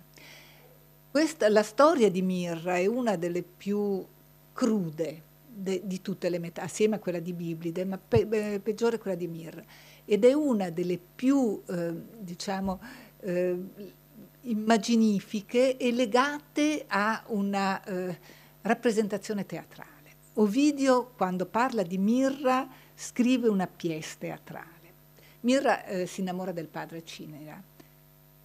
Questa, la storia di Mirra è una delle più crude de, di tutte le metà, assieme a quella di Biblide, ma pe, pe, peggiore è quella di Mir. Ed è una delle più, eh, diciamo, eh, immaginifiche e legate a una eh, rappresentazione teatrale. Ovidio, quando parla di Mirra, scrive una pièce teatrale. Mirra eh, si innamora del padre Cinera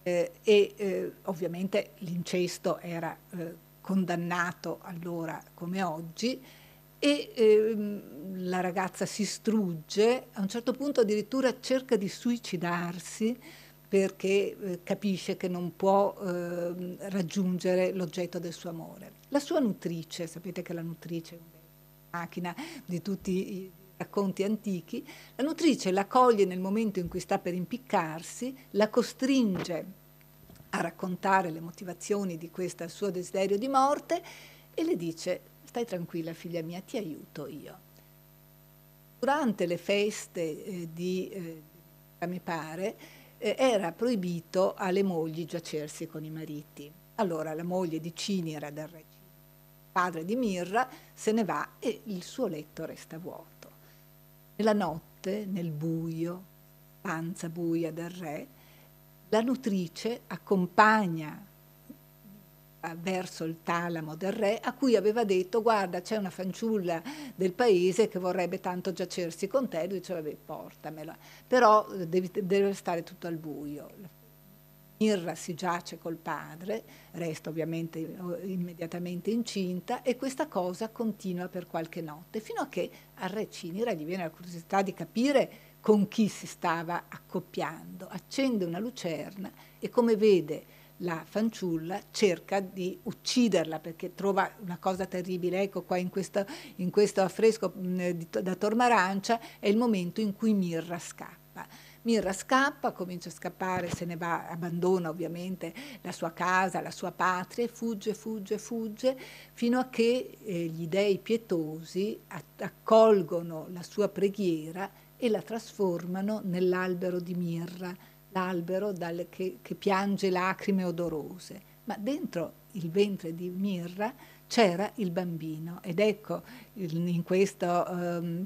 eh, e eh, ovviamente l'incesto era condannato allora come oggi, e ehm, la ragazza si strugge, a un certo punto addirittura cerca di suicidarsi perché eh, capisce che non può eh, raggiungere l'oggetto del suo amore. La sua nutrice, sapete che la nutrice è una macchina di tutti i racconti antichi, la nutrice la coglie nel momento in cui sta per impiccarsi, la costringe a raccontare le motivazioni di questo suo desiderio di morte e le dice stai tranquilla figlia mia, ti aiuto io. Durante le feste eh, di eh, mi pare, eh, era proibito alle mogli giacersi con i mariti. Allora la moglie di Cini era del re padre di Mirra, se ne va e il suo letto resta vuoto. Nella notte, nel buio, panza buia del re, la nutrice accompagna eh, verso il talamo del re, a cui aveva detto guarda c'è una fanciulla del paese che vorrebbe tanto giacersi con te, lui diceva portamela, però eh, devi, deve stare tutto al buio. Mirra si giace col padre, resta ovviamente eh, immediatamente incinta e questa cosa continua per qualche notte, fino a che al re Cinira gli viene la curiosità di capire con chi si stava accoppiando, accende una lucerna e come vede la fanciulla cerca di ucciderla perché trova una cosa terribile. Ecco qua in questo, in questo affresco mm, da Tormarancia è il momento in cui Mirra scappa. Mirra scappa, comincia a scappare, se ne va, abbandona ovviamente la sua casa, la sua patria, e fugge, fugge, fugge, fino a che eh, gli dei pietosi accolgono la sua preghiera e la trasformano nell'albero di Mirra l'albero dal, che, che piange lacrime odorose, ma dentro il ventre di Mirra c'era il bambino ed ecco in questo um,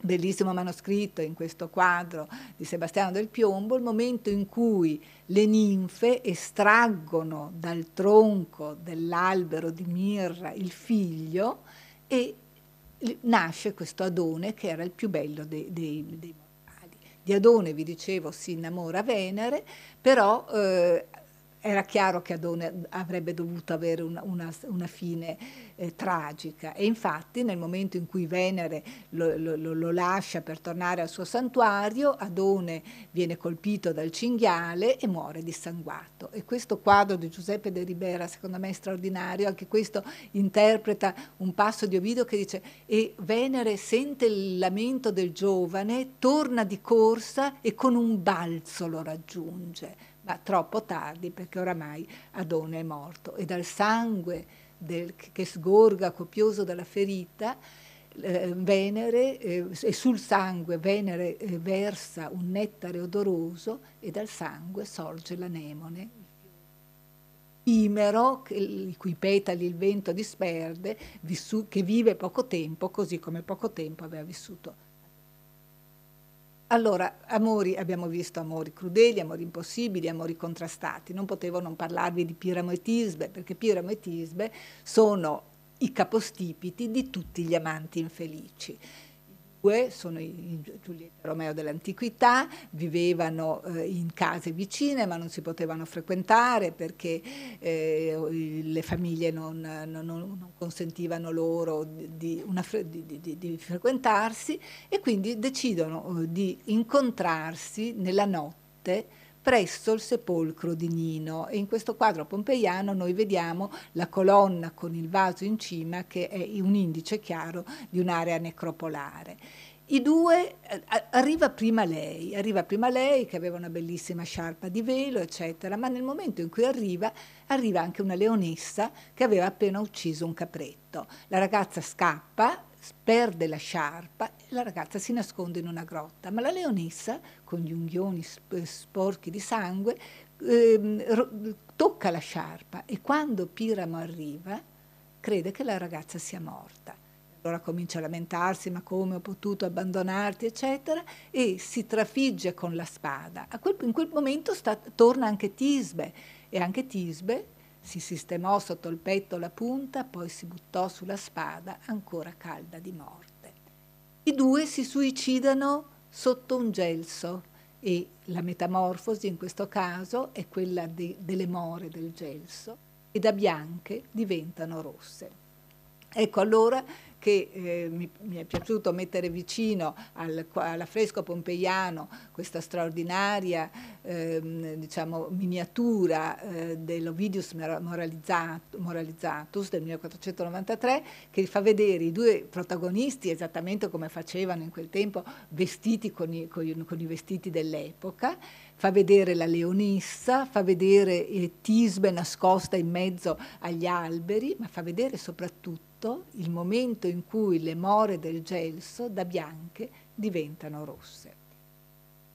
bellissimo manoscritto, in questo quadro di Sebastiano del Piombo, il momento in cui le ninfe estraggono dal tronco dell'albero di Mirra il figlio e nasce questo Adone che era il più bello dei, dei, dei Diadone, vi dicevo, si innamora Venere, però eh, era chiaro che Adone avrebbe dovuto avere una, una, una fine eh, tragica e infatti nel momento in cui Venere lo, lo, lo, lascia per tornare al suo santuario, Adone viene colpito dal cinghiale e muore dissanguato. E questo quadro di Giuseppe de Ribera, secondo me è straordinario, anche questo interpreta un passo di Ovidio che dice e Venere sente il lamento del giovane, torna di corsa e con un balzo lo raggiunge ma troppo tardi perché oramai Adone è morto e dal sangue del, che sgorga copioso dalla ferita eh, Venere eh, e sul sangue Venere eh, versa un nettare odoroso e dal sangue sorge l'anemone. Imero, i cui petali il vento disperde, vissu- che vive poco tempo, così come poco tempo aveva vissuto allora, amori, abbiamo visto amori crudeli, amori impossibili, amori contrastati. Non potevo non parlarvi di Piramo e Tisbe, perché Piramo e Tisbe sono i capostipiti di tutti gli amanti infelici due sono i, Giulietta e Romeo dell'antichità, vivevano eh, in case vicine ma non si potevano frequentare perché eh, le famiglie non, non, non, consentivano loro di, una, di, di, di, frequentarsi e quindi decidono eh, di incontrarsi nella notte presso il sepolcro di Nino. E in questo quadro pompeiano noi vediamo la colonna con il vaso in cima che è un indice chiaro di un'area necropolare. I due, eh, arriva prima lei, arriva prima lei che aveva una bellissima sciarpa di velo, eccetera, ma nel momento in cui arriva, arriva anche una leonessa che aveva appena ucciso un capretto. La ragazza scappa, perde la sciarpa la ragazza si nasconde in una grotta, ma la leonessa, con gli unghioni sp- eh, sporchi di sangue, eh, ro- tocca la sciarpa e quando Piramo arriva crede che la ragazza sia morta. Allora comincia a lamentarsi, ma come ho potuto abbandonarti, eccetera, e si trafigge con la spada. Quel, in quel momento sta, torna anche Tisbe e anche Tisbe si sistemò sotto il petto la punta, poi si buttò sulla spada, ancora calda di morte. I due si suicidano sotto un gelso e la metamorfosi in questo caso è quella de, delle more del gelso e da bianche diventano rosse. Ecco allora che eh, mi, mi, è piaciuto mettere vicino al, all'affresco pompeiano questa straordinaria ehm, diciamo, miniatura eh, dell'Ovidius Moralizzatus del 1493 che fa vedere i due protagonisti esattamente come facevano in quel tempo, vestiti con i, con i, con i vestiti dell'epoca fa vedere la leonessa, fa vedere eh, Tisbe nascosta in mezzo agli alberi, ma fa vedere soprattutto fatto il momento in cui le more del gelso da bianche diventano rosse.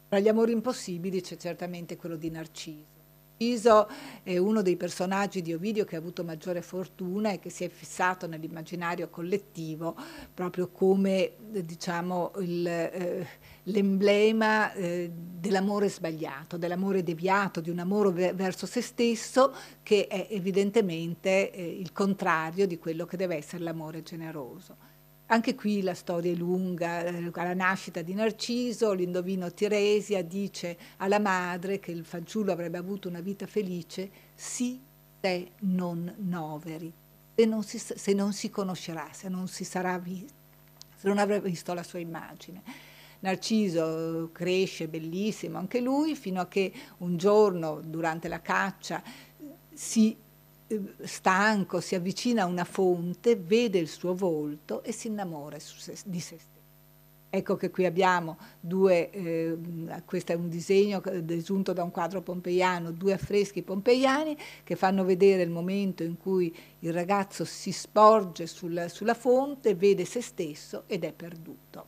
Tra gli amori impossibili c'è certamente quello di Narciso Iso è uno dei personaggi di Ovidio che ha avuto maggiore fortuna e che si è fissato nell'immaginario collettivo proprio come diciamo, eh, l'emblema eh, eh, dell'amore sbagliato, dell'amore deviato, di un amore ver verso se stesso che è evidentemente eh, il contrario di quello che deve essere l'amore generoso. Anche qui la storia è lunga, eh, alla nascita di Narciso l'indovino Tiresia dice alla madre che il fanciullo avrebbe avuto una vita felice, sì se non noveri, se non si, se non si conoscerà, se non, si sarà, visto, se non avrà visto la sua immagine. Narciso cresce bellissimo anche lui fino a che un giorno durante la caccia si stanco, si avvicina a una fonte, vede il suo volto e si innamora di se stesso. Ecco che qui abbiamo due, eh, questo è un disegno eh, desunto da un quadro pompeiano, due affreschi pompeiani che fanno vedere il momento in cui il ragazzo si sporge sul, sulla fonte, vede se stesso ed è perduto.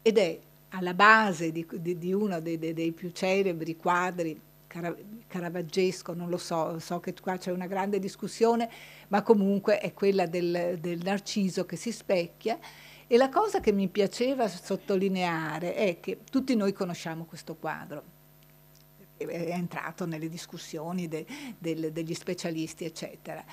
Ed è alla base di, di, di uno dei, dei più celebri quadri cara, caravaggesco, non lo so, so che qua c'è una grande discussione, ma comunque è quella del, del narciso che si specchia. E la cosa che mi piaceva sottolineare è che tutti noi conosciamo questo quadro, è entrato nelle discussioni de, del, degli specialisti, eccetera.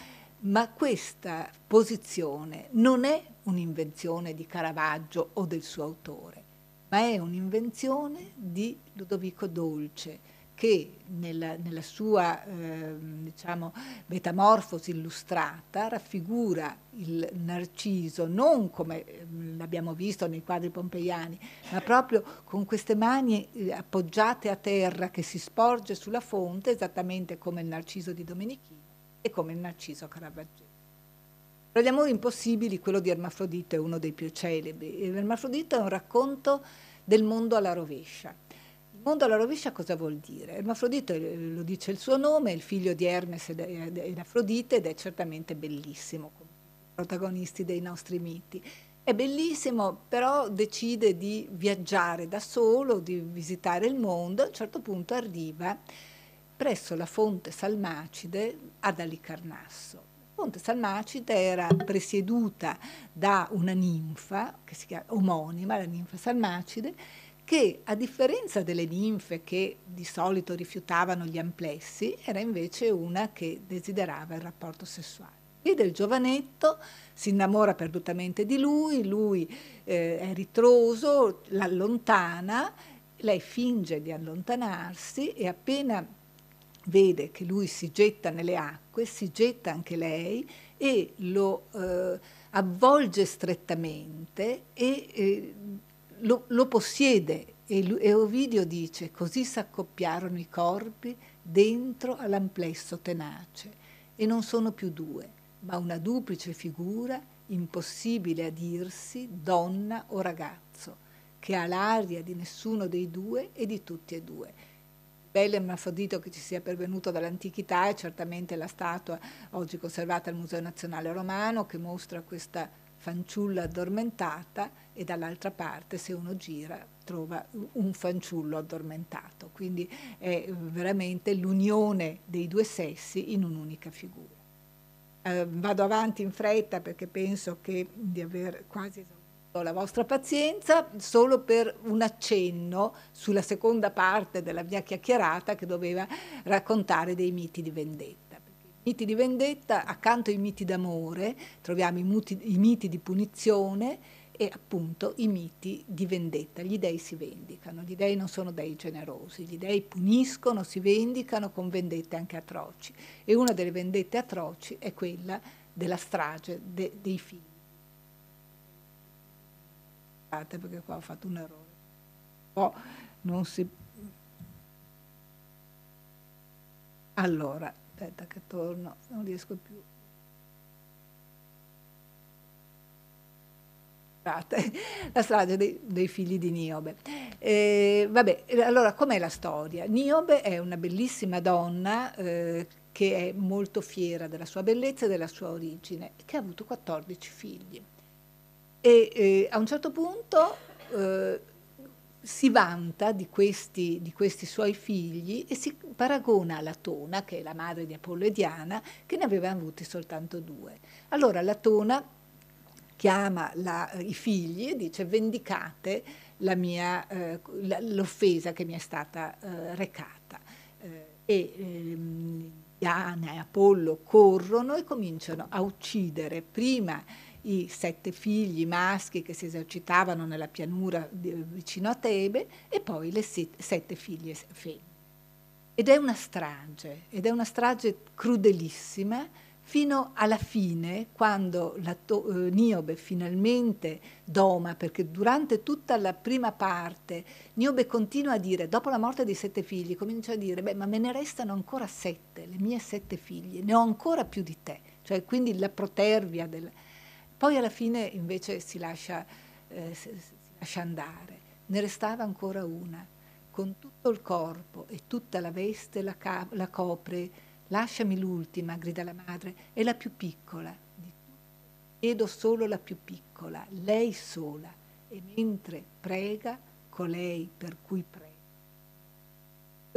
Ma questa posizione non è un'invenzione di Caravaggio o del suo autore, ma è un'invenzione di Ludovico Dolce, che nella, nella sua eh, diciamo, metamorfosi illustrata raffigura il narciso non come ehm, l'abbiamo visto nei quadri pompeiani, ma proprio con queste mani eh, appoggiate a terra che si sporge sulla fonte, esattamente come il narciso di Domenichino e come il narciso Caravaggio. Tra gli amori impossibili, quello di Ermafrodito è uno dei più celebri. Ermafrodito è un racconto del mondo alla rovescia, Mondo alla rovescia cosa vuol dire? Ermafrodito eh, lo dice il suo nome, è il figlio di Hermes ed Afrodite ed è certamente bellissimo, come i protagonisti dei nostri miti. È bellissimo, però decide di viaggiare da solo, di visitare il mondo, a un certo punto arriva presso la fonte Salmacide ad Alicarnasso. La fonte Salmacide era presieduta da una ninfa, che si chiama omonima, la ninfa Salmacide, che a differenza delle ninfe che di solito rifiutavano gli amplessi, era invece una che desiderava il rapporto sessuale. Vede il giovanetto, si innamora perdutamente di lui, lui eh, è ritroso, l'allontana, lei finge di allontanarsi e appena vede che lui si getta nelle acque, si getta anche lei e lo eh, avvolge strettamente e eh, lo, lo possiede e, e Ovidio dice così s'accoppiarono i corpi dentro all'amplesso tenace e non sono più due, ma una duplice figura impossibile a dirsi donna o ragazzo, che ha l'aria di nessuno dei due e di tutti e due. Belle Ermafrodito che ci sia pervenuto dall'antichità è certamente la statua oggi conservata al Museo Nazionale Romano che mostra questa fanciulla addormentata e dall'altra parte se uno gira trova un fanciullo addormentato. Quindi è veramente l'unione dei due sessi in un'unica figura. Eh, vado avanti in fretta perché penso che di aver quasi esaurito la vostra pazienza solo per un accenno sulla seconda parte della mia chiacchierata che doveva raccontare dei miti di vendetta miti di vendetta, accanto ai miti d'amore troviamo i, muti, i miti di punizione e appunto i miti di vendetta. Gli dei si vendicano, gli dei non sono dei generosi, gli dei puniscono, si vendicano con vendette anche atroci e una delle vendette atroci è quella della strage de, dei figli. Perché qua ho fatto un errore. Oh, non si... Allora, Aspetta che torno, non riesco più. La strage dei, dei figli di Niobe. Eh, vabbè, allora com'è la storia? Niobe è una bellissima donna eh, che è molto fiera della sua bellezza e della sua origine, che ha avuto 14 figli. E eh, a un certo punto eh, si vanta di questi, di questi, suoi figli e si paragona a Latona, che è la madre di Apollo e Diana, che ne aveva avuti soltanto due. Allora Latona chiama la, i figli e dice vendicate eh, l'offesa eh, che mi è stata eh, recata. Eh, e ehm, Diana e Apollo corrono e cominciano a uccidere prima i sette figli maschi che si esercitavano nella pianura vicino a Tebe e poi le sette figlie femmine. Ed è una strage, ed è una strage crudelissima fino alla fine, quando eh, Niobe finalmente doma, perché durante tutta la prima parte Niobe continua a dire, dopo la morte dei sette figli, comincia a dire, beh, ma me ne restano ancora sette, le mie sette figlie, ne ho ancora più di te, cioè quindi la protervia del, poi alla fine invece si lascia, eh, si lascia andare. Ne restava ancora una. Con tutto il corpo e tutta la veste la, la copre. Lasciami l'ultima, grida la madre, è la più piccola. Chiedo solo la più piccola, lei sola. E mentre prega, colei per cui prega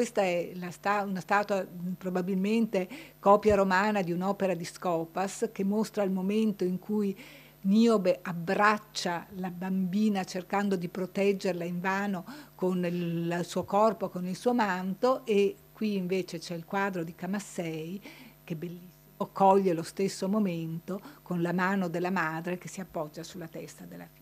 questa è sta- una statua probabilmente copia romana di un'opera di Scopas che mostra il momento in cui Niobe abbraccia la bambina cercando di proteggerla invano con il, il suo corpo, con il suo manto e qui invece c'è il quadro di Camassei che è bellissimo coglie lo stesso momento con la mano della madre che si appoggia sulla testa della figlia.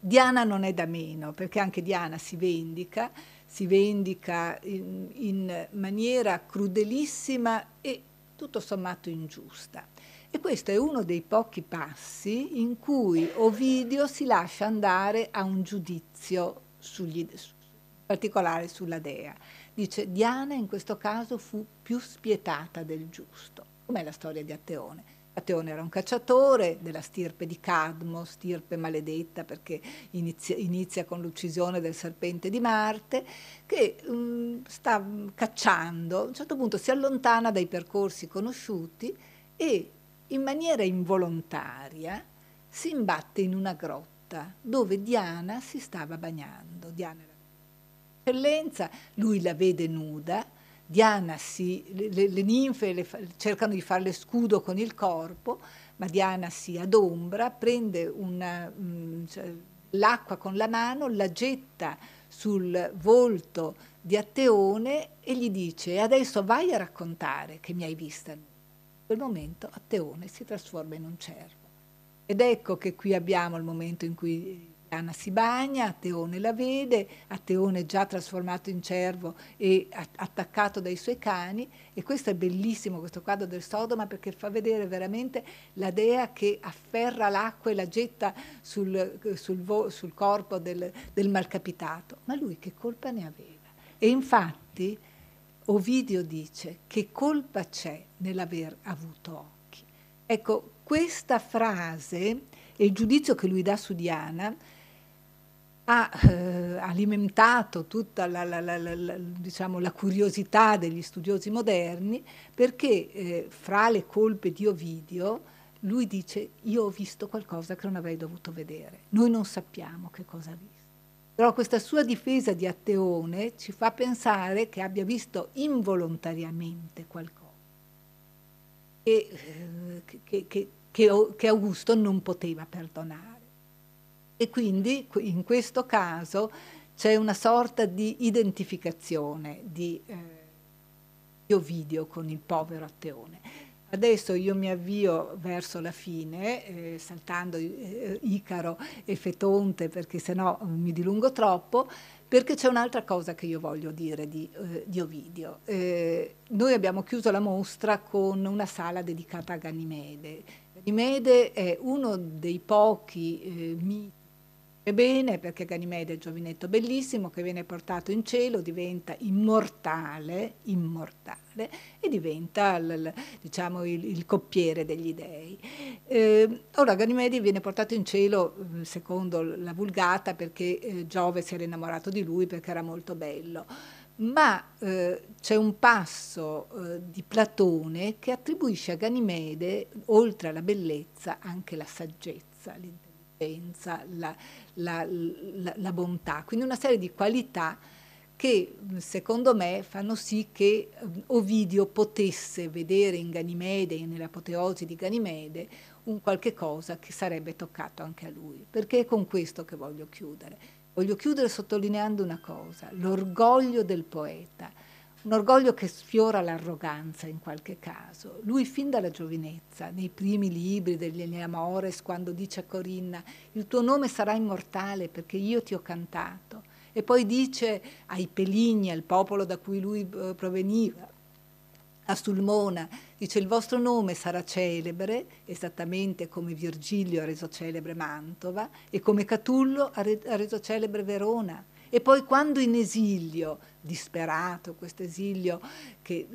Diana non è da meno, perché anche Diana si vendica si vendica in, in maniera crudelissima e tutto sommato ingiusta. E questo è uno dei pochi passi in cui Ovidio si lascia andare a un giudizio sugli, in particolare sulla dea. Dice Diana in questo caso fu più spietata del giusto, come la storia di Atteone. Ateone era un cacciatore della stirpe di Cadmo, stirpe maledetta perché inizia, inizia con l'uccisione del serpente di Marte, che um, sta mm, cacciando, a un certo punto si allontana dai percorsi conosciuti e in maniera involontaria si imbatte in una grotta dove Diana si stava bagnando. Diana era Eccellenza, lui la vede nuda Diana si, le, le ninfe le, cercano di farle scudo con il corpo, ma Diana si adombra, prende una, mh, mm, cioè, l'acqua con la mano, la getta sul volto di Atteone e gli dice adesso vai a raccontare che mi hai vista. In quel momento Atteone si trasforma in un cervo. Ed ecco che qui abbiamo il momento in cui Anna si bagna, Ateone la vede, Ateone già trasformato in cervo e attaccato dai suoi cani e questo è bellissimo, questo quadro del Sodoma perché fa vedere veramente la dea che afferra l'acqua e la getta sul, sul, sul corpo del, del malcapitato. Ma lui che colpa ne aveva? E infatti Ovidio dice che colpa c'è nell'aver avuto occhi. Ecco, questa frase e il giudizio che lui dà su Diana ha eh, alimentato tutta la, la, la, la diciamo, curiosità degli studiosi moderni perché eh, fra le colpe di Ovidio lui dice io ho visto qualcosa che non avrei dovuto vedere, noi non sappiamo che cosa ha visto. Però questa sua difesa di Atteone ci fa pensare che abbia visto involontariamente qualcosa e, eh, che, che, che, che Augusto non poteva perdonare e quindi in questo caso c'è una sorta di identificazione di, eh, Ovidio con il povero Atteone. Adesso io mi avvio verso la fine, eh, saltando eh, Icaro e Fetonte perché sennò eh, mi dilungo troppo, perché c'è un'altra cosa che io voglio dire di, eh, di Ovidio. Eh, noi abbiamo chiuso la mostra con una sala dedicata a Ganimede. Ganimede è uno dei pochi eh, miti bene perché Ganimede è giovinetto bellissimo che viene portato in cielo, diventa immortale, immortale e diventa diciamo, il, il, coppiere degli dei. Eh, ora Ganimede viene portato in cielo mm, secondo la Vulgata perché eh, Giove si era innamorato di lui perché era molto bello ma eh, c'è un passo eh, di Platone che attribuisce a Ganimede, oltre alla bellezza, anche la saggezza, l'accoglienza, la, la, la, la bontà, quindi una serie di qualità che secondo me fanno sì che um, Ovidio potesse vedere in Ganimede, nell'apoteosi di Ganimede, un qualche cosa che sarebbe toccato anche a lui. Perché è con questo che voglio chiudere. Voglio chiudere sottolineando una cosa, l'orgoglio del poeta un orgoglio che sfiora l'arroganza in qualche caso. Lui fin dalla giovinezza, nei primi libri degli Amores, quando dice a Corinna, il tuo nome sarà immortale perché io ti ho cantato, e poi dice ai Peligni, al popolo da cui lui eh, proveniva, a Sulmona, dice il vostro nome sarà celebre, esattamente come Virgilio ha reso celebre Mantova e come Catullo ha reso celebre Verona. E poi quando in esilio disperato, questo esilio che,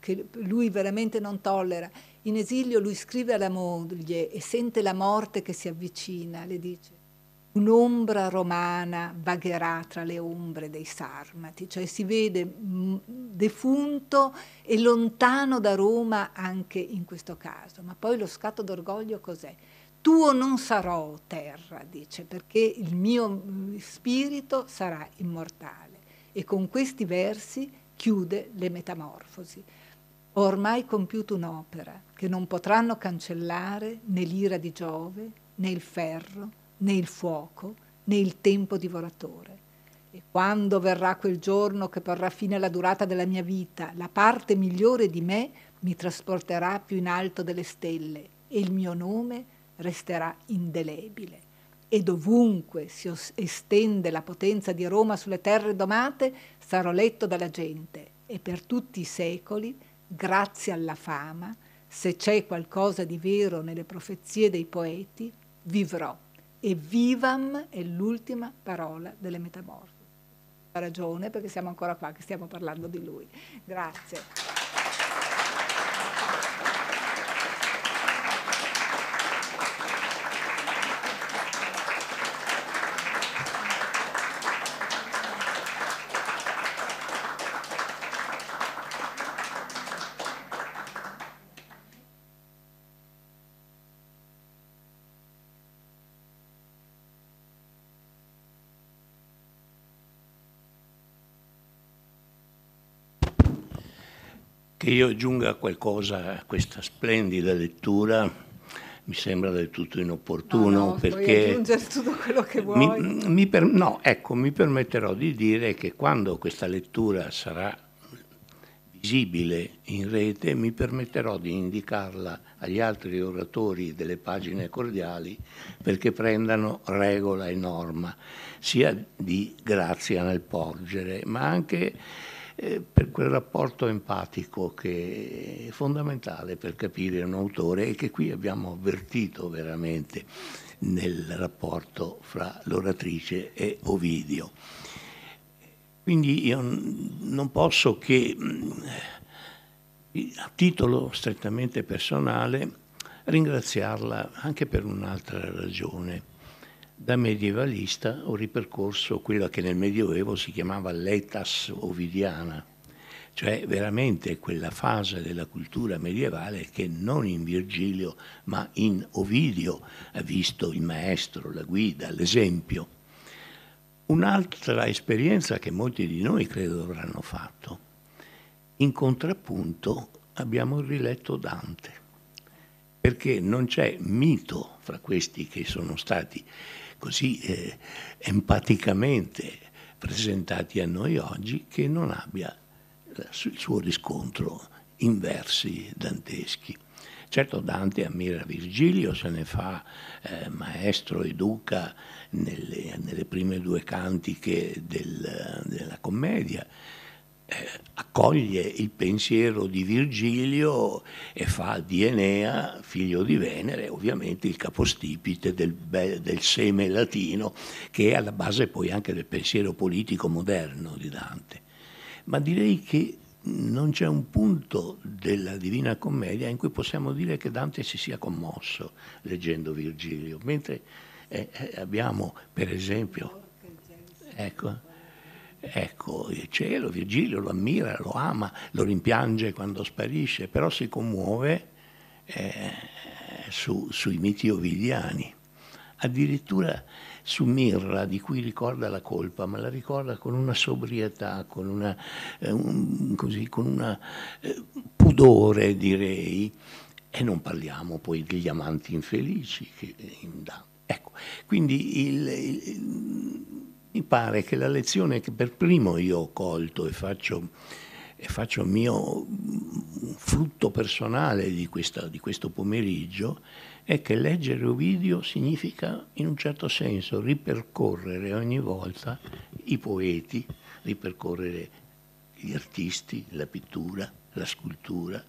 che, lui veramente non tollera. In esilio lui scrive alla moglie e sente la morte che si avvicina, le dice. Un'ombra romana vagherà tra le ombre dei sarmati, cioè si vede mm, defunto e lontano da Roma anche in questo caso. Ma poi lo scatto d'orgoglio cos'è? tuo non sarò terra, dice, perché il mio mm, spirito sarà immortale e con questi versi chiude le metamorfosi. Ho ormai compiuto un'opera che non potranno cancellare né l'ira di Giove, né il ferro, né il fuoco, né il tempo divoratore. E quando verrà quel giorno che porrà fine alla durata della mia vita, la parte migliore di me mi trasporterà più in alto delle stelle e il mio nome resterà indelebile e dovunque si estende la potenza di Roma sulle terre domate, sarò letto dalla gente e per tutti i secoli, grazie alla fama, se c'è qualcosa di vero nelle profezie dei poeti, vivrò. E vivam è l'ultima parola delle metamorfosi. Ha ragione perché siamo ancora qua che stiamo parlando di lui. Grazie. che io aggiunga qualcosa a questa splendida lettura mi sembra del tutto inopportuno no, no, perché aggiungere tutto quello che vuoi. Mi, mi per, no, ecco, mi permetterò di dire che quando questa lettura sarà visibile in rete, mi permetterò di indicarla agli altri oratori delle pagine cordiali perché prendano regola e norma sia di grazia nel porgere, ma anche eh, per quel rapporto empatico che è fondamentale per capire un autore e che qui abbiamo avvertito veramente nel rapporto fra l'oratrice e Ovidio. Quindi io non posso che, mm, a titolo strettamente personale, ringraziarla anche per un'altra ragione. Da medievalista ho ripercorso quella che nel Medioevo si chiamava l'etas ovidiana, cioè veramente quella fase della cultura medievale che non in Virgilio ma in Ovidio ha visto il maestro, la guida, l'esempio. Un'altra esperienza che molti di noi credo avranno fatto. In contrappunto abbiamo riletto Dante, perché non c'è mito fra questi che sono stati così eh, empaticamente presentati a noi oggi che non abbia il suo riscontro in versi danteschi. Certo Dante ammira Virgilio, se ne fa eh, maestro e duca nelle, nelle, prime due cantiche del, della commedia, eh, accoglie il pensiero di Virgilio e fa di Enea, figlio di Venere, ovviamente il capostipite del, del, seme latino, che è alla base poi anche del pensiero politico moderno di Dante. Ma direi che non c'è un punto della Divina Commedia in cui possiamo dire che Dante si sia commosso leggendo Virgilio, mentre eh, eh abbiamo per esempio... Ecco, Ecco, il cielo, Virgilio lo ammira, lo ama, lo rimpiange quando sparisce, però si commuove eh, su, sui miti ovidiani, addirittura su Mirra, di cui ricorda la colpa, ma la ricorda con una sobrietà, con, una, eh, un, così, con una, eh, pudore, direi, e non parliamo poi degli amanti infelici che eh, in Dante. Ecco, quindi il, il mi pare che la lezione che per primo io ho colto e faccio, e faccio mio frutto personale di, questa, di questo pomeriggio è che leggere Ovidio significa in un certo senso ripercorrere ogni volta i poeti, ripercorrere gli artisti, la pittura, la scultura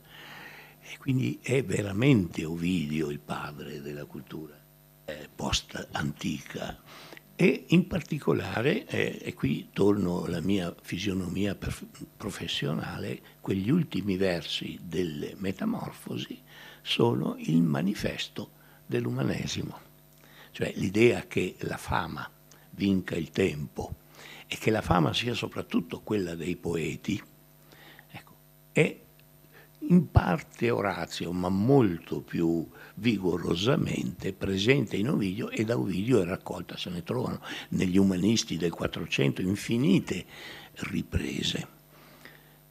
e quindi è veramente Ovidio il padre della cultura eh, post-antica e in particolare, eh, e qui torno alla mia fisionomia professionale, quegli ultimi versi delle Metamorfosi sono il manifesto dell'umanesimo, cioè l'idea che la fama vinca il tempo e che la fama sia soprattutto quella dei poeti, ecco, è in parte Orazio, ma molto più vigorosamente presente in Ovidio e da Ovidio è raccolta, se ne trovano negli umanisti del 400 infinite riprese.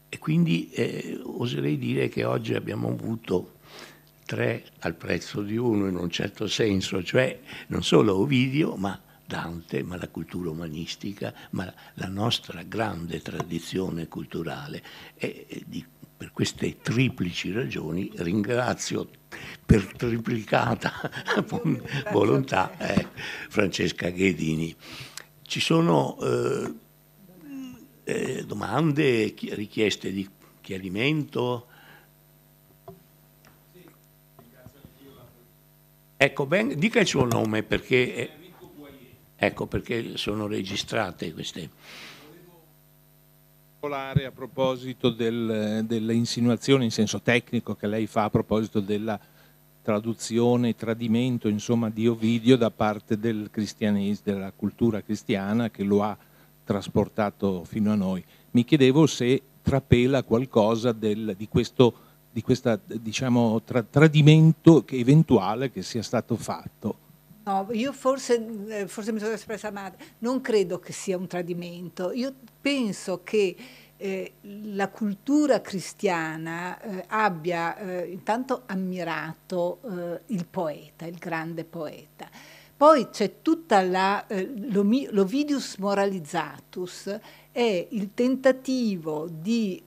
E quindi eh, oserei dire che oggi abbiamo avuto tre al prezzo di uno in un certo senso, cioè non solo Ovidio, ma Dante, ma la cultura umanistica, ma la nostra grande tradizione culturale. E, e eh, di per queste triplici ragioni ringrazio per triplicata volontà eh, Francesca Ghedini. Ci sono eh, eh, domande, richieste di chiarimento? Ecco, ben, dica il suo nome perché, ecco perché sono registrate queste a proposito del, delle insinuazioni in senso tecnico che lei fa a proposito della traduzione, tradimento insomma, di Ovidio da parte del cristianesimo, della cultura cristiana che lo ha trasportato fino a noi. Mi chiedevo se trapela qualcosa del, di questo di questa, diciamo, tra, tradimento che eventuale che sia stato fatto. No, io forse, eh, forse mi sono espressa male, non credo che sia un tradimento, io penso che eh, la cultura cristiana eh, abbia eh, intanto ammirato eh, il poeta, il grande poeta. Poi c'è tutta la, eh, l'Ovidius Moralizatus, è il tentativo di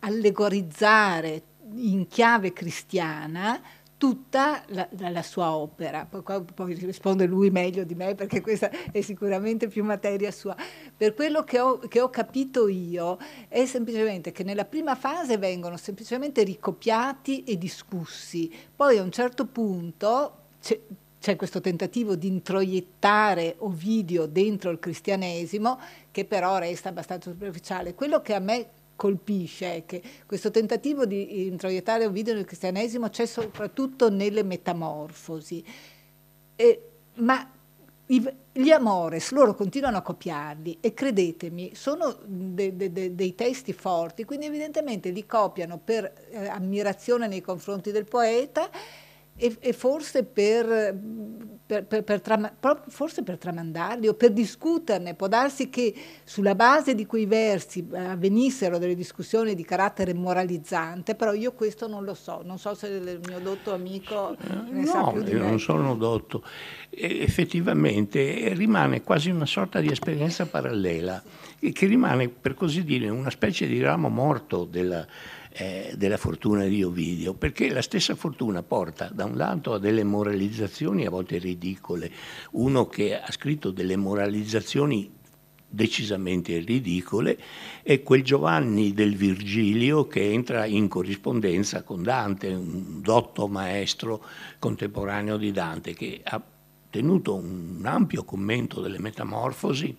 allegorizzare in chiave cristiana tutta la, la, sua opera. Poi, poi, risponde lui meglio di me perché questa è sicuramente più materia sua. Per quello che ho, che ho, capito io è semplicemente che nella prima fase vengono semplicemente ricopiati e discussi, poi a un certo punto c'è, c'è questo tentativo di introiettare Ovidio dentro il cristianesimo che però resta abbastanza superficiale. Quello che a me colpisce è che questo tentativo di introiettare un video nel cristianesimo c'è soprattutto nelle metamorfosi. E, ma gli Amores, loro continuano a copiarli e credetemi, sono de, de, de, dei testi forti, quindi evidentemente li copiano per eh, ammirazione nei confronti del poeta e, e forse, per, per, per, trama, forse per, tramandarli o per discuterne, può darsi che sulla base di quei versi avvenissero eh, delle discussioni di carattere moralizzante, però io questo non lo so, non so se il mio dotto amico eh, ne no, sa più di me. No, io non sono dotto. E effettivamente rimane quasi una sorta di esperienza parallela, che rimane per così dire una specie di ramo morto della eh, della fortuna di Ovidio, perché la stessa fortuna porta da un lato a delle moralizzazioni a volte ridicole, uno che ha scritto delle moralizzazioni decisamente ridicole, è quel Giovanni del Virgilio che entra in corrispondenza con Dante, un dotto maestro contemporaneo di Dante, che ha tenuto un ampio commento delle metamorfosi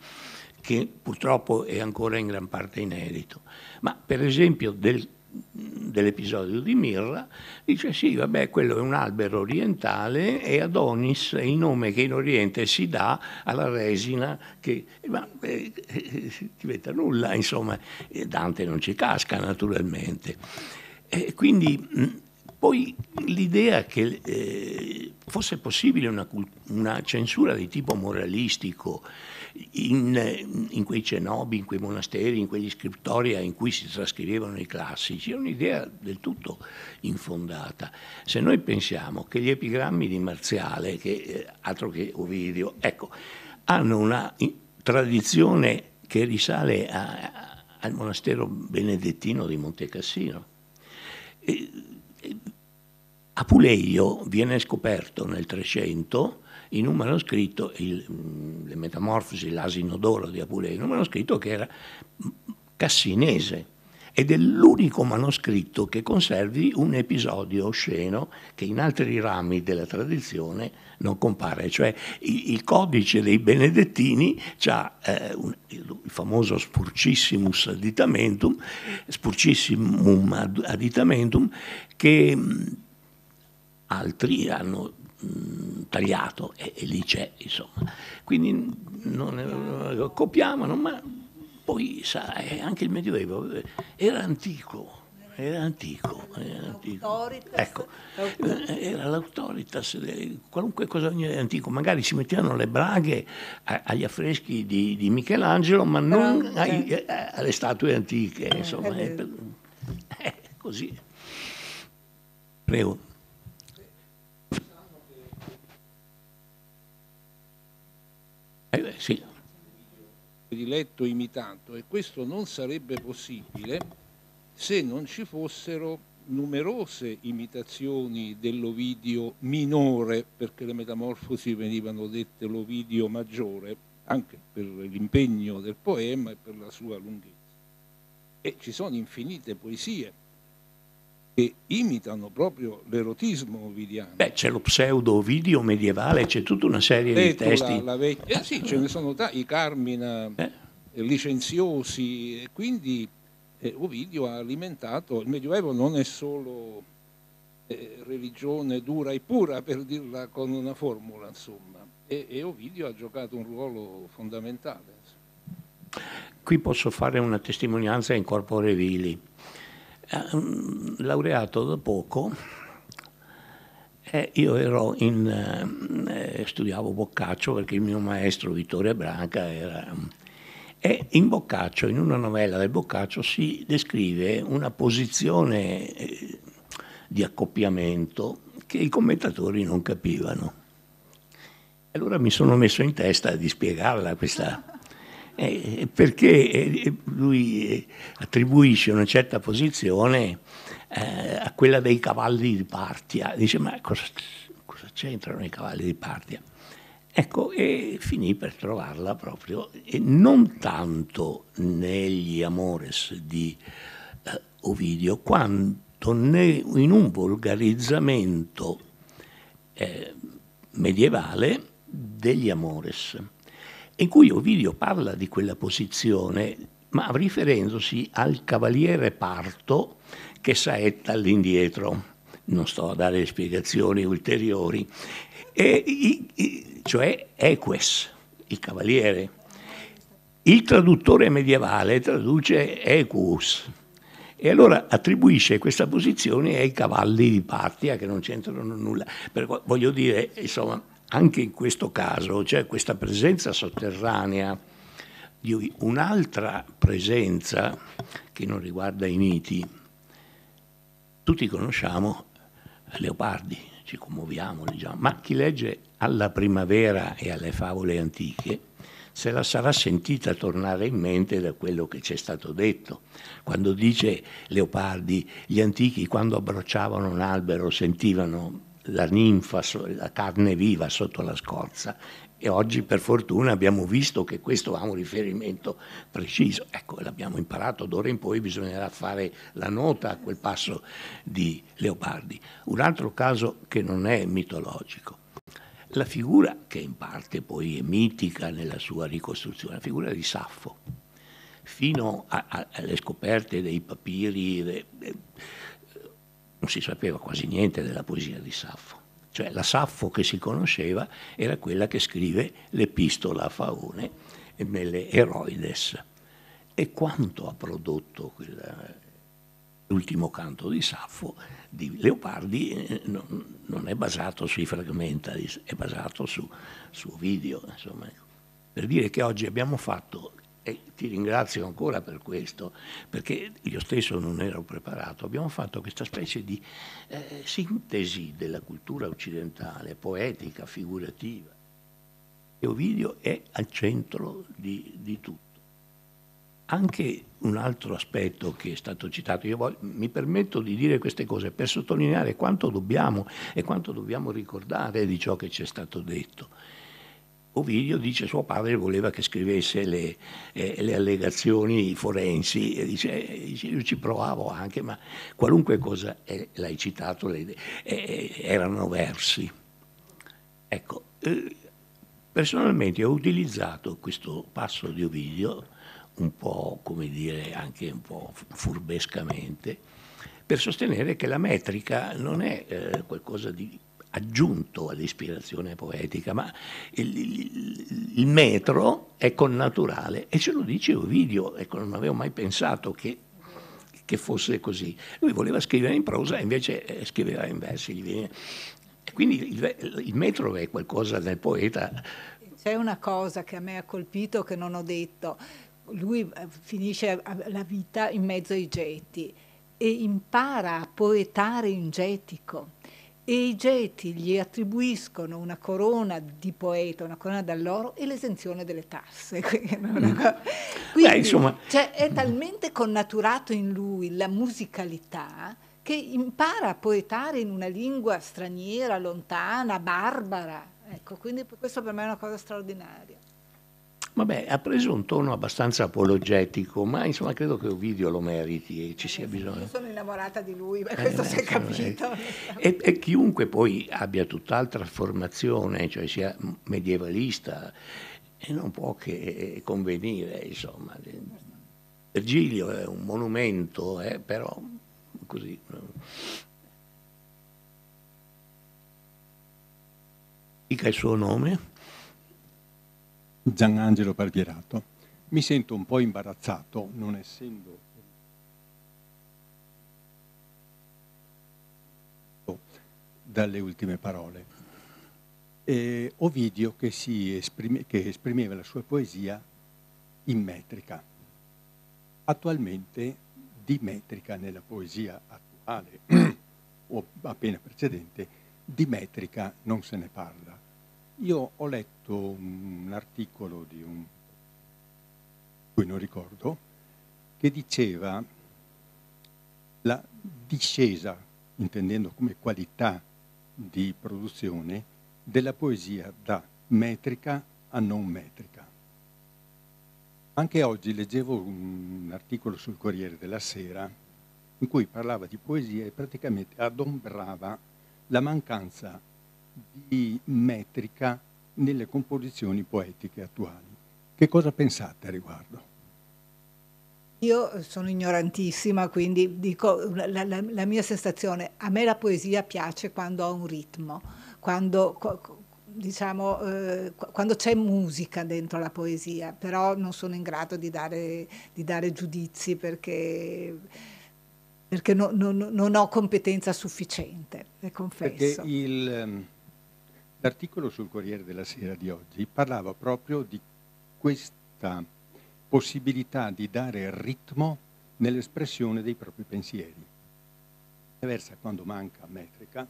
che purtroppo è ancora in gran parte inedito. Ma per esempio del dell'episodio di Mirra, dice sì, vabbè, quello è un albero orientale e Adonis è il nome che in Oriente si dà alla resina che ma, eh, eh, diventa nulla, insomma, Dante non ci casca naturalmente. Eh, quindi mm, poi l'idea che eh, fosse possibile una, una, censura di tipo moralistico in, in, quei cenobi, in quei monasteri, in quegli scriptoria in cui si trascrivevano i classici, è un'idea del tutto infondata. Se noi pensiamo che gli epigrammi di Marziale, che, eh, altro che Ovidio, ecco, hanno una tradizione che risale a, a, al monastero benedettino di Montecassino, e, Apuleio viene scoperto nel 300 in un manoscritto, il, mm, le metamorfosi, l'asino d'oro di Apuleio, in un manoscritto che era cassinese ed è l'unico manoscritto che conservi un episodio osceno che in altri rami della tradizione non compare, cioè il, il codice dei benedettini ha eh, un, il famoso spurcissimus aditamentum, spurcissimum aditamentum che mm, altri hanno tagliato e, e, lì c'è, insomma. Quindi non, copiavano, ma poi sa, anche il Medioevo eh, era antico. Era antico, era antico. Ecco, eh, era l'autoritas, qualunque cosa era antico, magari si mettevano le braghe agli affreschi di, di Michelangelo, ma non ai, certo. eh, alle statue antiche, insomma, è così. Prego. Eh, sì. Prediletto imitato e questo non sarebbe possibile se non ci fossero numerose imitazioni dell'Ovidio minore, perché le metamorfosi venivano dette l'Ovidio maggiore, anche per l'impegno del poema e per la sua lunghezza. E ci sono infinite poesie che imitano proprio l'erotismo ovidiano. Beh, c'è lo pseudo Ovidio medievale, c'è tutta una serie Petula, di testi. La vecchia, eh, sì, ce ne sono tanti, i Carmina, eh. eh licenziosi, quindi eh, Ovidio ha alimentato, il Medioevo non è solo eh, religione dura e pura, per dirla con una formula, insomma, e, e Ovidio ha giocato un ruolo fondamentale. Qui posso fare una testimonianza in corpore vili eh, mm, laureato da poco eh, io ero in, eh, eh, studiavo Boccaccio perché il mio maestro Vittorio Branca era... Mm, e in Boccaccio, in una novella del Boccaccio, si descrive una posizione eh, di accoppiamento che i commentatori non capivano. Allora mi sono messo in testa di spiegarla questa, eh, perché eh, lui eh, attribuisce una certa posizione eh, a quella dei cavalli di Partia. Dice, ma cosa, cosa c'entrano i cavalli di Partia? Ecco, e finì per trovarla proprio, e non tanto negli amores di eh, Ovidio, quanto ne, in un volgarizzamento eh, medievale degli amores in cui Ovidio parla di quella posizione, ma riferendosi al cavaliere parto che saetta all'indietro. Non sto a dare spiegazioni ulteriori. E, i, i, cioè eques, il cavaliere. Il traduttore medievale traduce equus, e allora attribuisce questa posizione ai cavalli di Partia che non c'entrano nulla. Per, voglio dire, insomma, anche in questo caso c'è cioè, questa presenza sotterranea di un'altra presenza che non riguarda i miti. Tutti conosciamo Leopardi, ci commuoviamo, diciamo, ma chi legge alla primavera e alle favole antiche se la sarà sentita tornare in mente da quello che c'è stato detto. Quando dice Leopardi, gli antichi quando abbracciavano un albero sentivano la ninfa, la carne viva sotto la scorza e oggi per fortuna abbiamo visto che questo ha un riferimento preciso. Ecco, l'abbiamo imparato, d'ora in poi bisognerà fare la nota a quel passo di Leopardi. Un altro caso che non è mitologico. La figura, che in parte poi è mitica nella sua ricostruzione, la figura di Saffo, fino a, a, alle scoperte dei papiri, eh, non si sapeva quasi niente della poesia di Saffo. Cioè la Saffo che si conosceva era quella che scrive l'epistola a Faone nelle Eroides. E quanto ha prodotto quella, l'ultimo canto di Saffo di Leopardi eh, non, non è basato sui fragmentari, è basato su, su video. Insomma. Ecco. Per dire che oggi abbiamo fatto e ti ringrazio ancora per questo, perché io stesso non ero preparato, abbiamo fatto questa specie di eh, sintesi della cultura occidentale, poetica, figurativa. E Ovidio è al centro di, di tutto. Anche un altro aspetto che è stato citato, io voglio, mi permetto di dire queste cose per sottolineare quanto dobbiamo e quanto dobbiamo ricordare di ciò che ci è stato detto Ovidio dice suo padre voleva che scrivesse le, eh, le allegazioni forensi, e dice, eh, dice, io ci provavo anche, ma qualunque cosa eh, l'hai citato le, eh, eh, erano versi. Ecco, personalmente ho utilizzato questo passo di Ovidio, un po' come dire anche un po' furbescamente, per sostenere che la metrica non è qualcosa di aggiunto all'ispirazione poetica, ma il, il, il metro è connaturale e ce lo dice Ovidio, ecco, non avevo mai pensato che, che fosse così. Lui voleva scrivere in prosa e invece eh, scriveva in versi. Quindi il, il metro è qualcosa del poeta. C'è una cosa che a me ha colpito che non ho detto. Lui eh, finisce eh, la vita in mezzo ai getti e impara a poetare in getico e i Geti gli attribuiscono una corona di poeta, una corona d'alloro e l'esenzione delle tasse. Quindi, mm. Beh, insomma... cioè, è talmente connaturato in lui la musicalità che impara a poetare in una lingua straniera, lontana, barbara. Ecco, quindi questo per me è una cosa straordinaria. Vabbè, ha preso un tono abbastanza apologetico, ma insomma credo che Ovidio lo meriti e ci sia eh bisogno. Io sono innamorata di lui, ma eh, questo eh, si è eh, capito. E, e, chiunque poi abbia tutt'altra formazione, cioè sia medievalista, non può che convenire, insomma. Virgilio è un monumento, eh, però così... Dica il suo nome. Gianangelo Barbierato. Mi sento un po' imbarazzato, non essendo dalle ultime parole. E Ovidio che, esprime, che esprimeva la sua poesia in metrica. Attualmente di metrica nella poesia attuale o appena precedente, di metrica non se ne parla io ho letto un articolo di un, cui non ricordo, che diceva la discesa, intendendo come qualità di produzione, della poesia da metrica a non metrica. Anche oggi leggevo un articolo sul Corriere della Sera in cui parlava di poesia e praticamente adombrava la mancanza di metrica nelle composizioni poetiche attuali. Che cosa pensate a riguardo? Io sono ignorantissima, quindi dico la, la, la, mia sensazione, a me la poesia piace quando ha un ritmo, quando, diciamo, eh, quando c'è musica dentro la poesia, però non sono in grado di dare, di dare giudizi perché, perché no, no, non ho competenza sufficiente, le confesso. Perché il, ehm, L'articolo sul Corriere della Sera di oggi parlava proprio di questa possibilità di dare ritmo nell'espressione dei propri pensieri. Diversa quando manca metrica,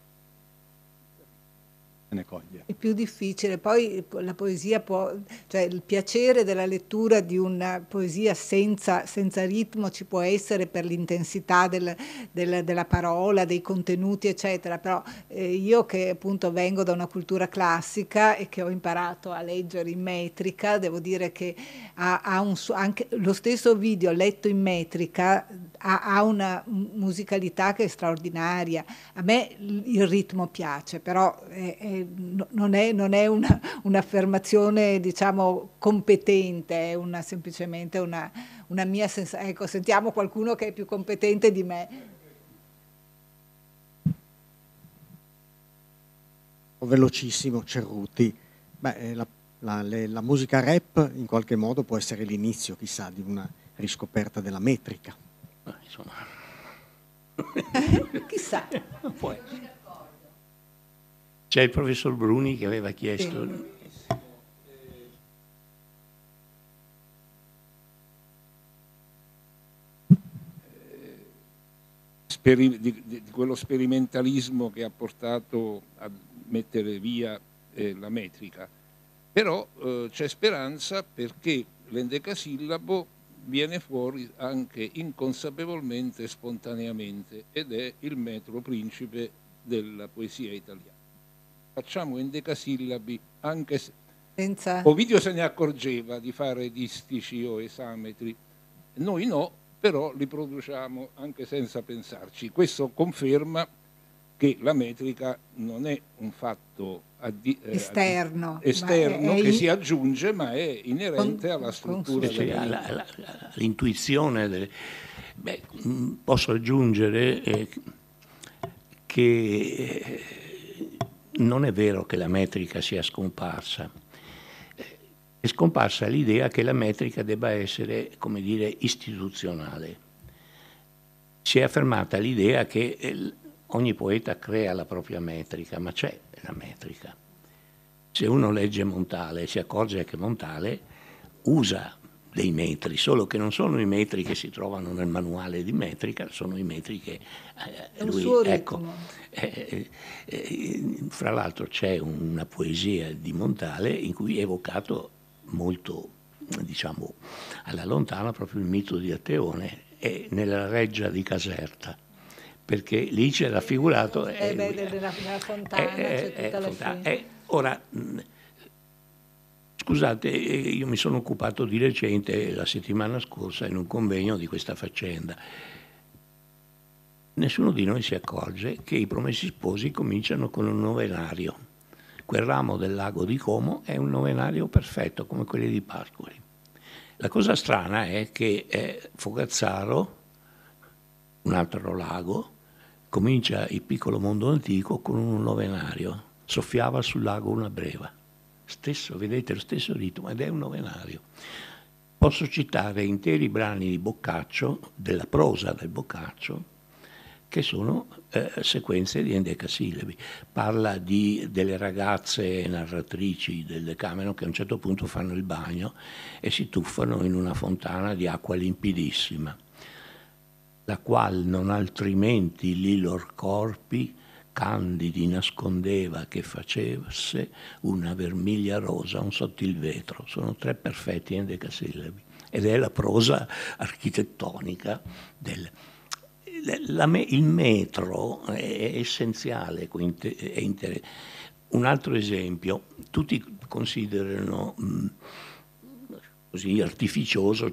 ne coglie. È più difficile, poi la poesia può, cioè il piacere della lettura di una poesia senza, senza ritmo ci può essere per l'intensità del, del, della parola, dei contenuti, eccetera, però eh, io che appunto vengo da una cultura classica e che ho imparato a leggere in metrica, devo dire che ha, ha un, anche lo stesso video letto in metrica ha, ha, una musicalità che è straordinaria. A me il ritmo piace, però è, è, non è, non è una, un'affermazione diciamo, competente, è una, semplicemente una, una mia sensazione. Ecco, sentiamo qualcuno che è più competente di me. Velocissimo, Cerruti. Beh, eh, la, la, le, la musica rap in qualche modo può essere l'inizio, chissà, di una riscoperta della metrica. Ah, insomma... Chissà. C'è il professor Bruni che aveva chiesto... Sì. Di, di, quello sperimentalismo che ha portato a mettere via eh, la metrica. Però eh, c'è speranza perché l'endecasillabo viene fuori anche inconsapevolmente e spontaneamente ed è il metro principe della poesia italiana. Facciamo endecasillabi anche se Senza... Ovidio se ne accorgeva di fare distici o esametri, noi no, però li produciamo anche senza pensarci. Questo conferma che la metrica non è un fatto addi- eh, esterno, esterno che in... si aggiunge ma è inerente con, alla struttura con... cioè, alla, alla, all'intuizione delle... Beh, mm, posso aggiungere eh, che eh, non è vero che la metrica sia scomparsa eh, è scomparsa l'idea che la metrica debba essere come dire istituzionale si è affermata l'idea che ogni poeta crea la propria metrica, ma c'è la metrica. Se uno legge Montale si accorge che Montale usa dei metri, solo che non sono i metri che si trovano nel manuale di metrica, sono i metri che eh, lui, ecco, eh, eh, eh, fra l'altro c'è una poesia di Montale in cui è evocato molto, diciamo, alla lontana proprio il mito di Ateone e nella reggia di Caserta perché lì c'è raffigurato... Eh, eh beh, della, eh, fontana, è, eh, c'è tutta la fontana. È, ora, mm, Scusate, io mi sono occupato di recente, la settimana scorsa, in un convegno di questa faccenda. Nessuno di noi si accorge che i promessi sposi cominciano con un novenario. Quel ramo del lago di Como è un novenario perfetto, come quelli di Pascoli. La cosa strana è che Fogazzaro, un altro lago, comincia il piccolo mondo antico con un novenario, soffiava sul lago una breva. Stesso, vedete lo stesso ritmo ed è un novenario. Posso citare interi brani di Boccaccio, della prosa del Boccaccio, che sono eh, sequenze di endecasillabi. Parla di, delle ragazze narratrici del Decameron che a un certo punto fanno il bagno e si tuffano in una fontana di acqua limpidissima la qual non altrimenti li lor corpi candidi nascondeva che facesse una vermiglia rosa un sottil vetro. Sono tre perfetti endecasillabi. Eh, Ed è la prosa architettonica del... La, la, il metro è, è essenziale, è un altro esempio, tutti considerano mh, mm, così artificiose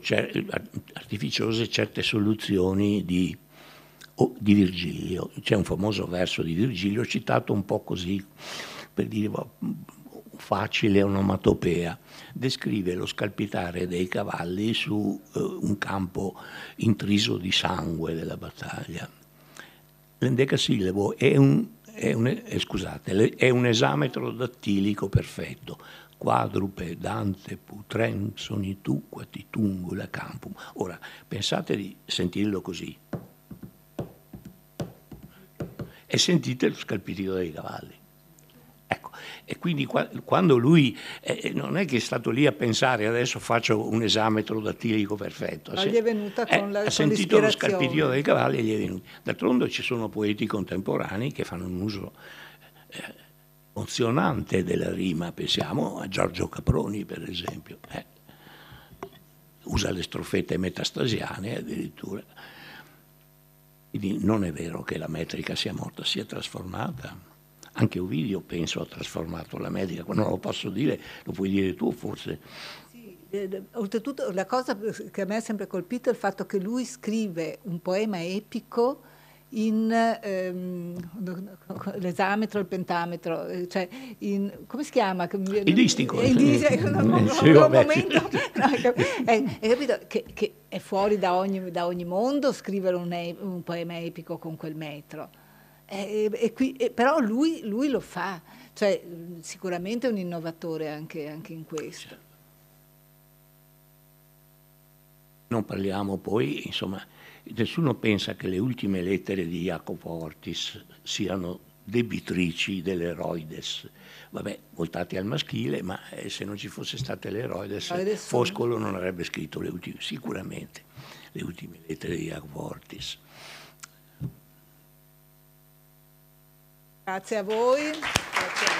certe soluzioni di, oh, di, Virgilio. C'è un famoso verso di Virgilio citato un po' così per dire facile onomatopea, descrive lo scalpitare dei cavalli su eh, un campo intriso di sangue della battaglia. L'endecasillabo è un, è un, eh, scusate, è un esametro dattilico perfetto, quadrupe Dante putrem sonitu quatitungula campum. Ora, pensate di sentirlo così e sentite lo scalpitio dei cavalli. Ecco, e quindi quando lui eh, eh, non è che è stato lì a pensare adesso faccio un esame trodattilico perfetto, Ma gli è venuta eh, con eh, la, ha sentito lo scalpitio dei cavalli e gli è venuto. D'altronde ci sono poeti contemporanei che fanno un uso... Eh, emozionante della rima, pensiamo a Giorgio Caproni per esempio, eh, usa le strofette metastasiane addirittura. Quindi non è vero che la metrica sia morta, si è trasformata. Anche Ovidio penso ha trasformato la metrica, non lo posso dire, lo puoi dire tu forse. Eh, oltretutto la cosa che a me ha sempre colpito è il fatto che lui scrive un poema epico in ehm, l'esame il pentametro, eh, cioè in, come si chiama? Il distico. Eh, il distico, eh. momento, che, è fuori da ogni, da ogni mondo scrivere un, un, poema epico con quel metro. E, e qui, e, però lui, lui, lo fa, cioè sicuramente è un innovatore anche, anche in questo. Non parliamo poi, insomma, Nessuno pensa che le ultime lettere di Jacopo Ortis siano debitrici dell'eroides. Vabbè, voltate al maschile, ma eh, se non ci fosse stata l'eroides, Foscolo non avrebbe scritto le ultime, sicuramente le ultime lettere di Jacopo Ortis. Grazie a voi. Grazie.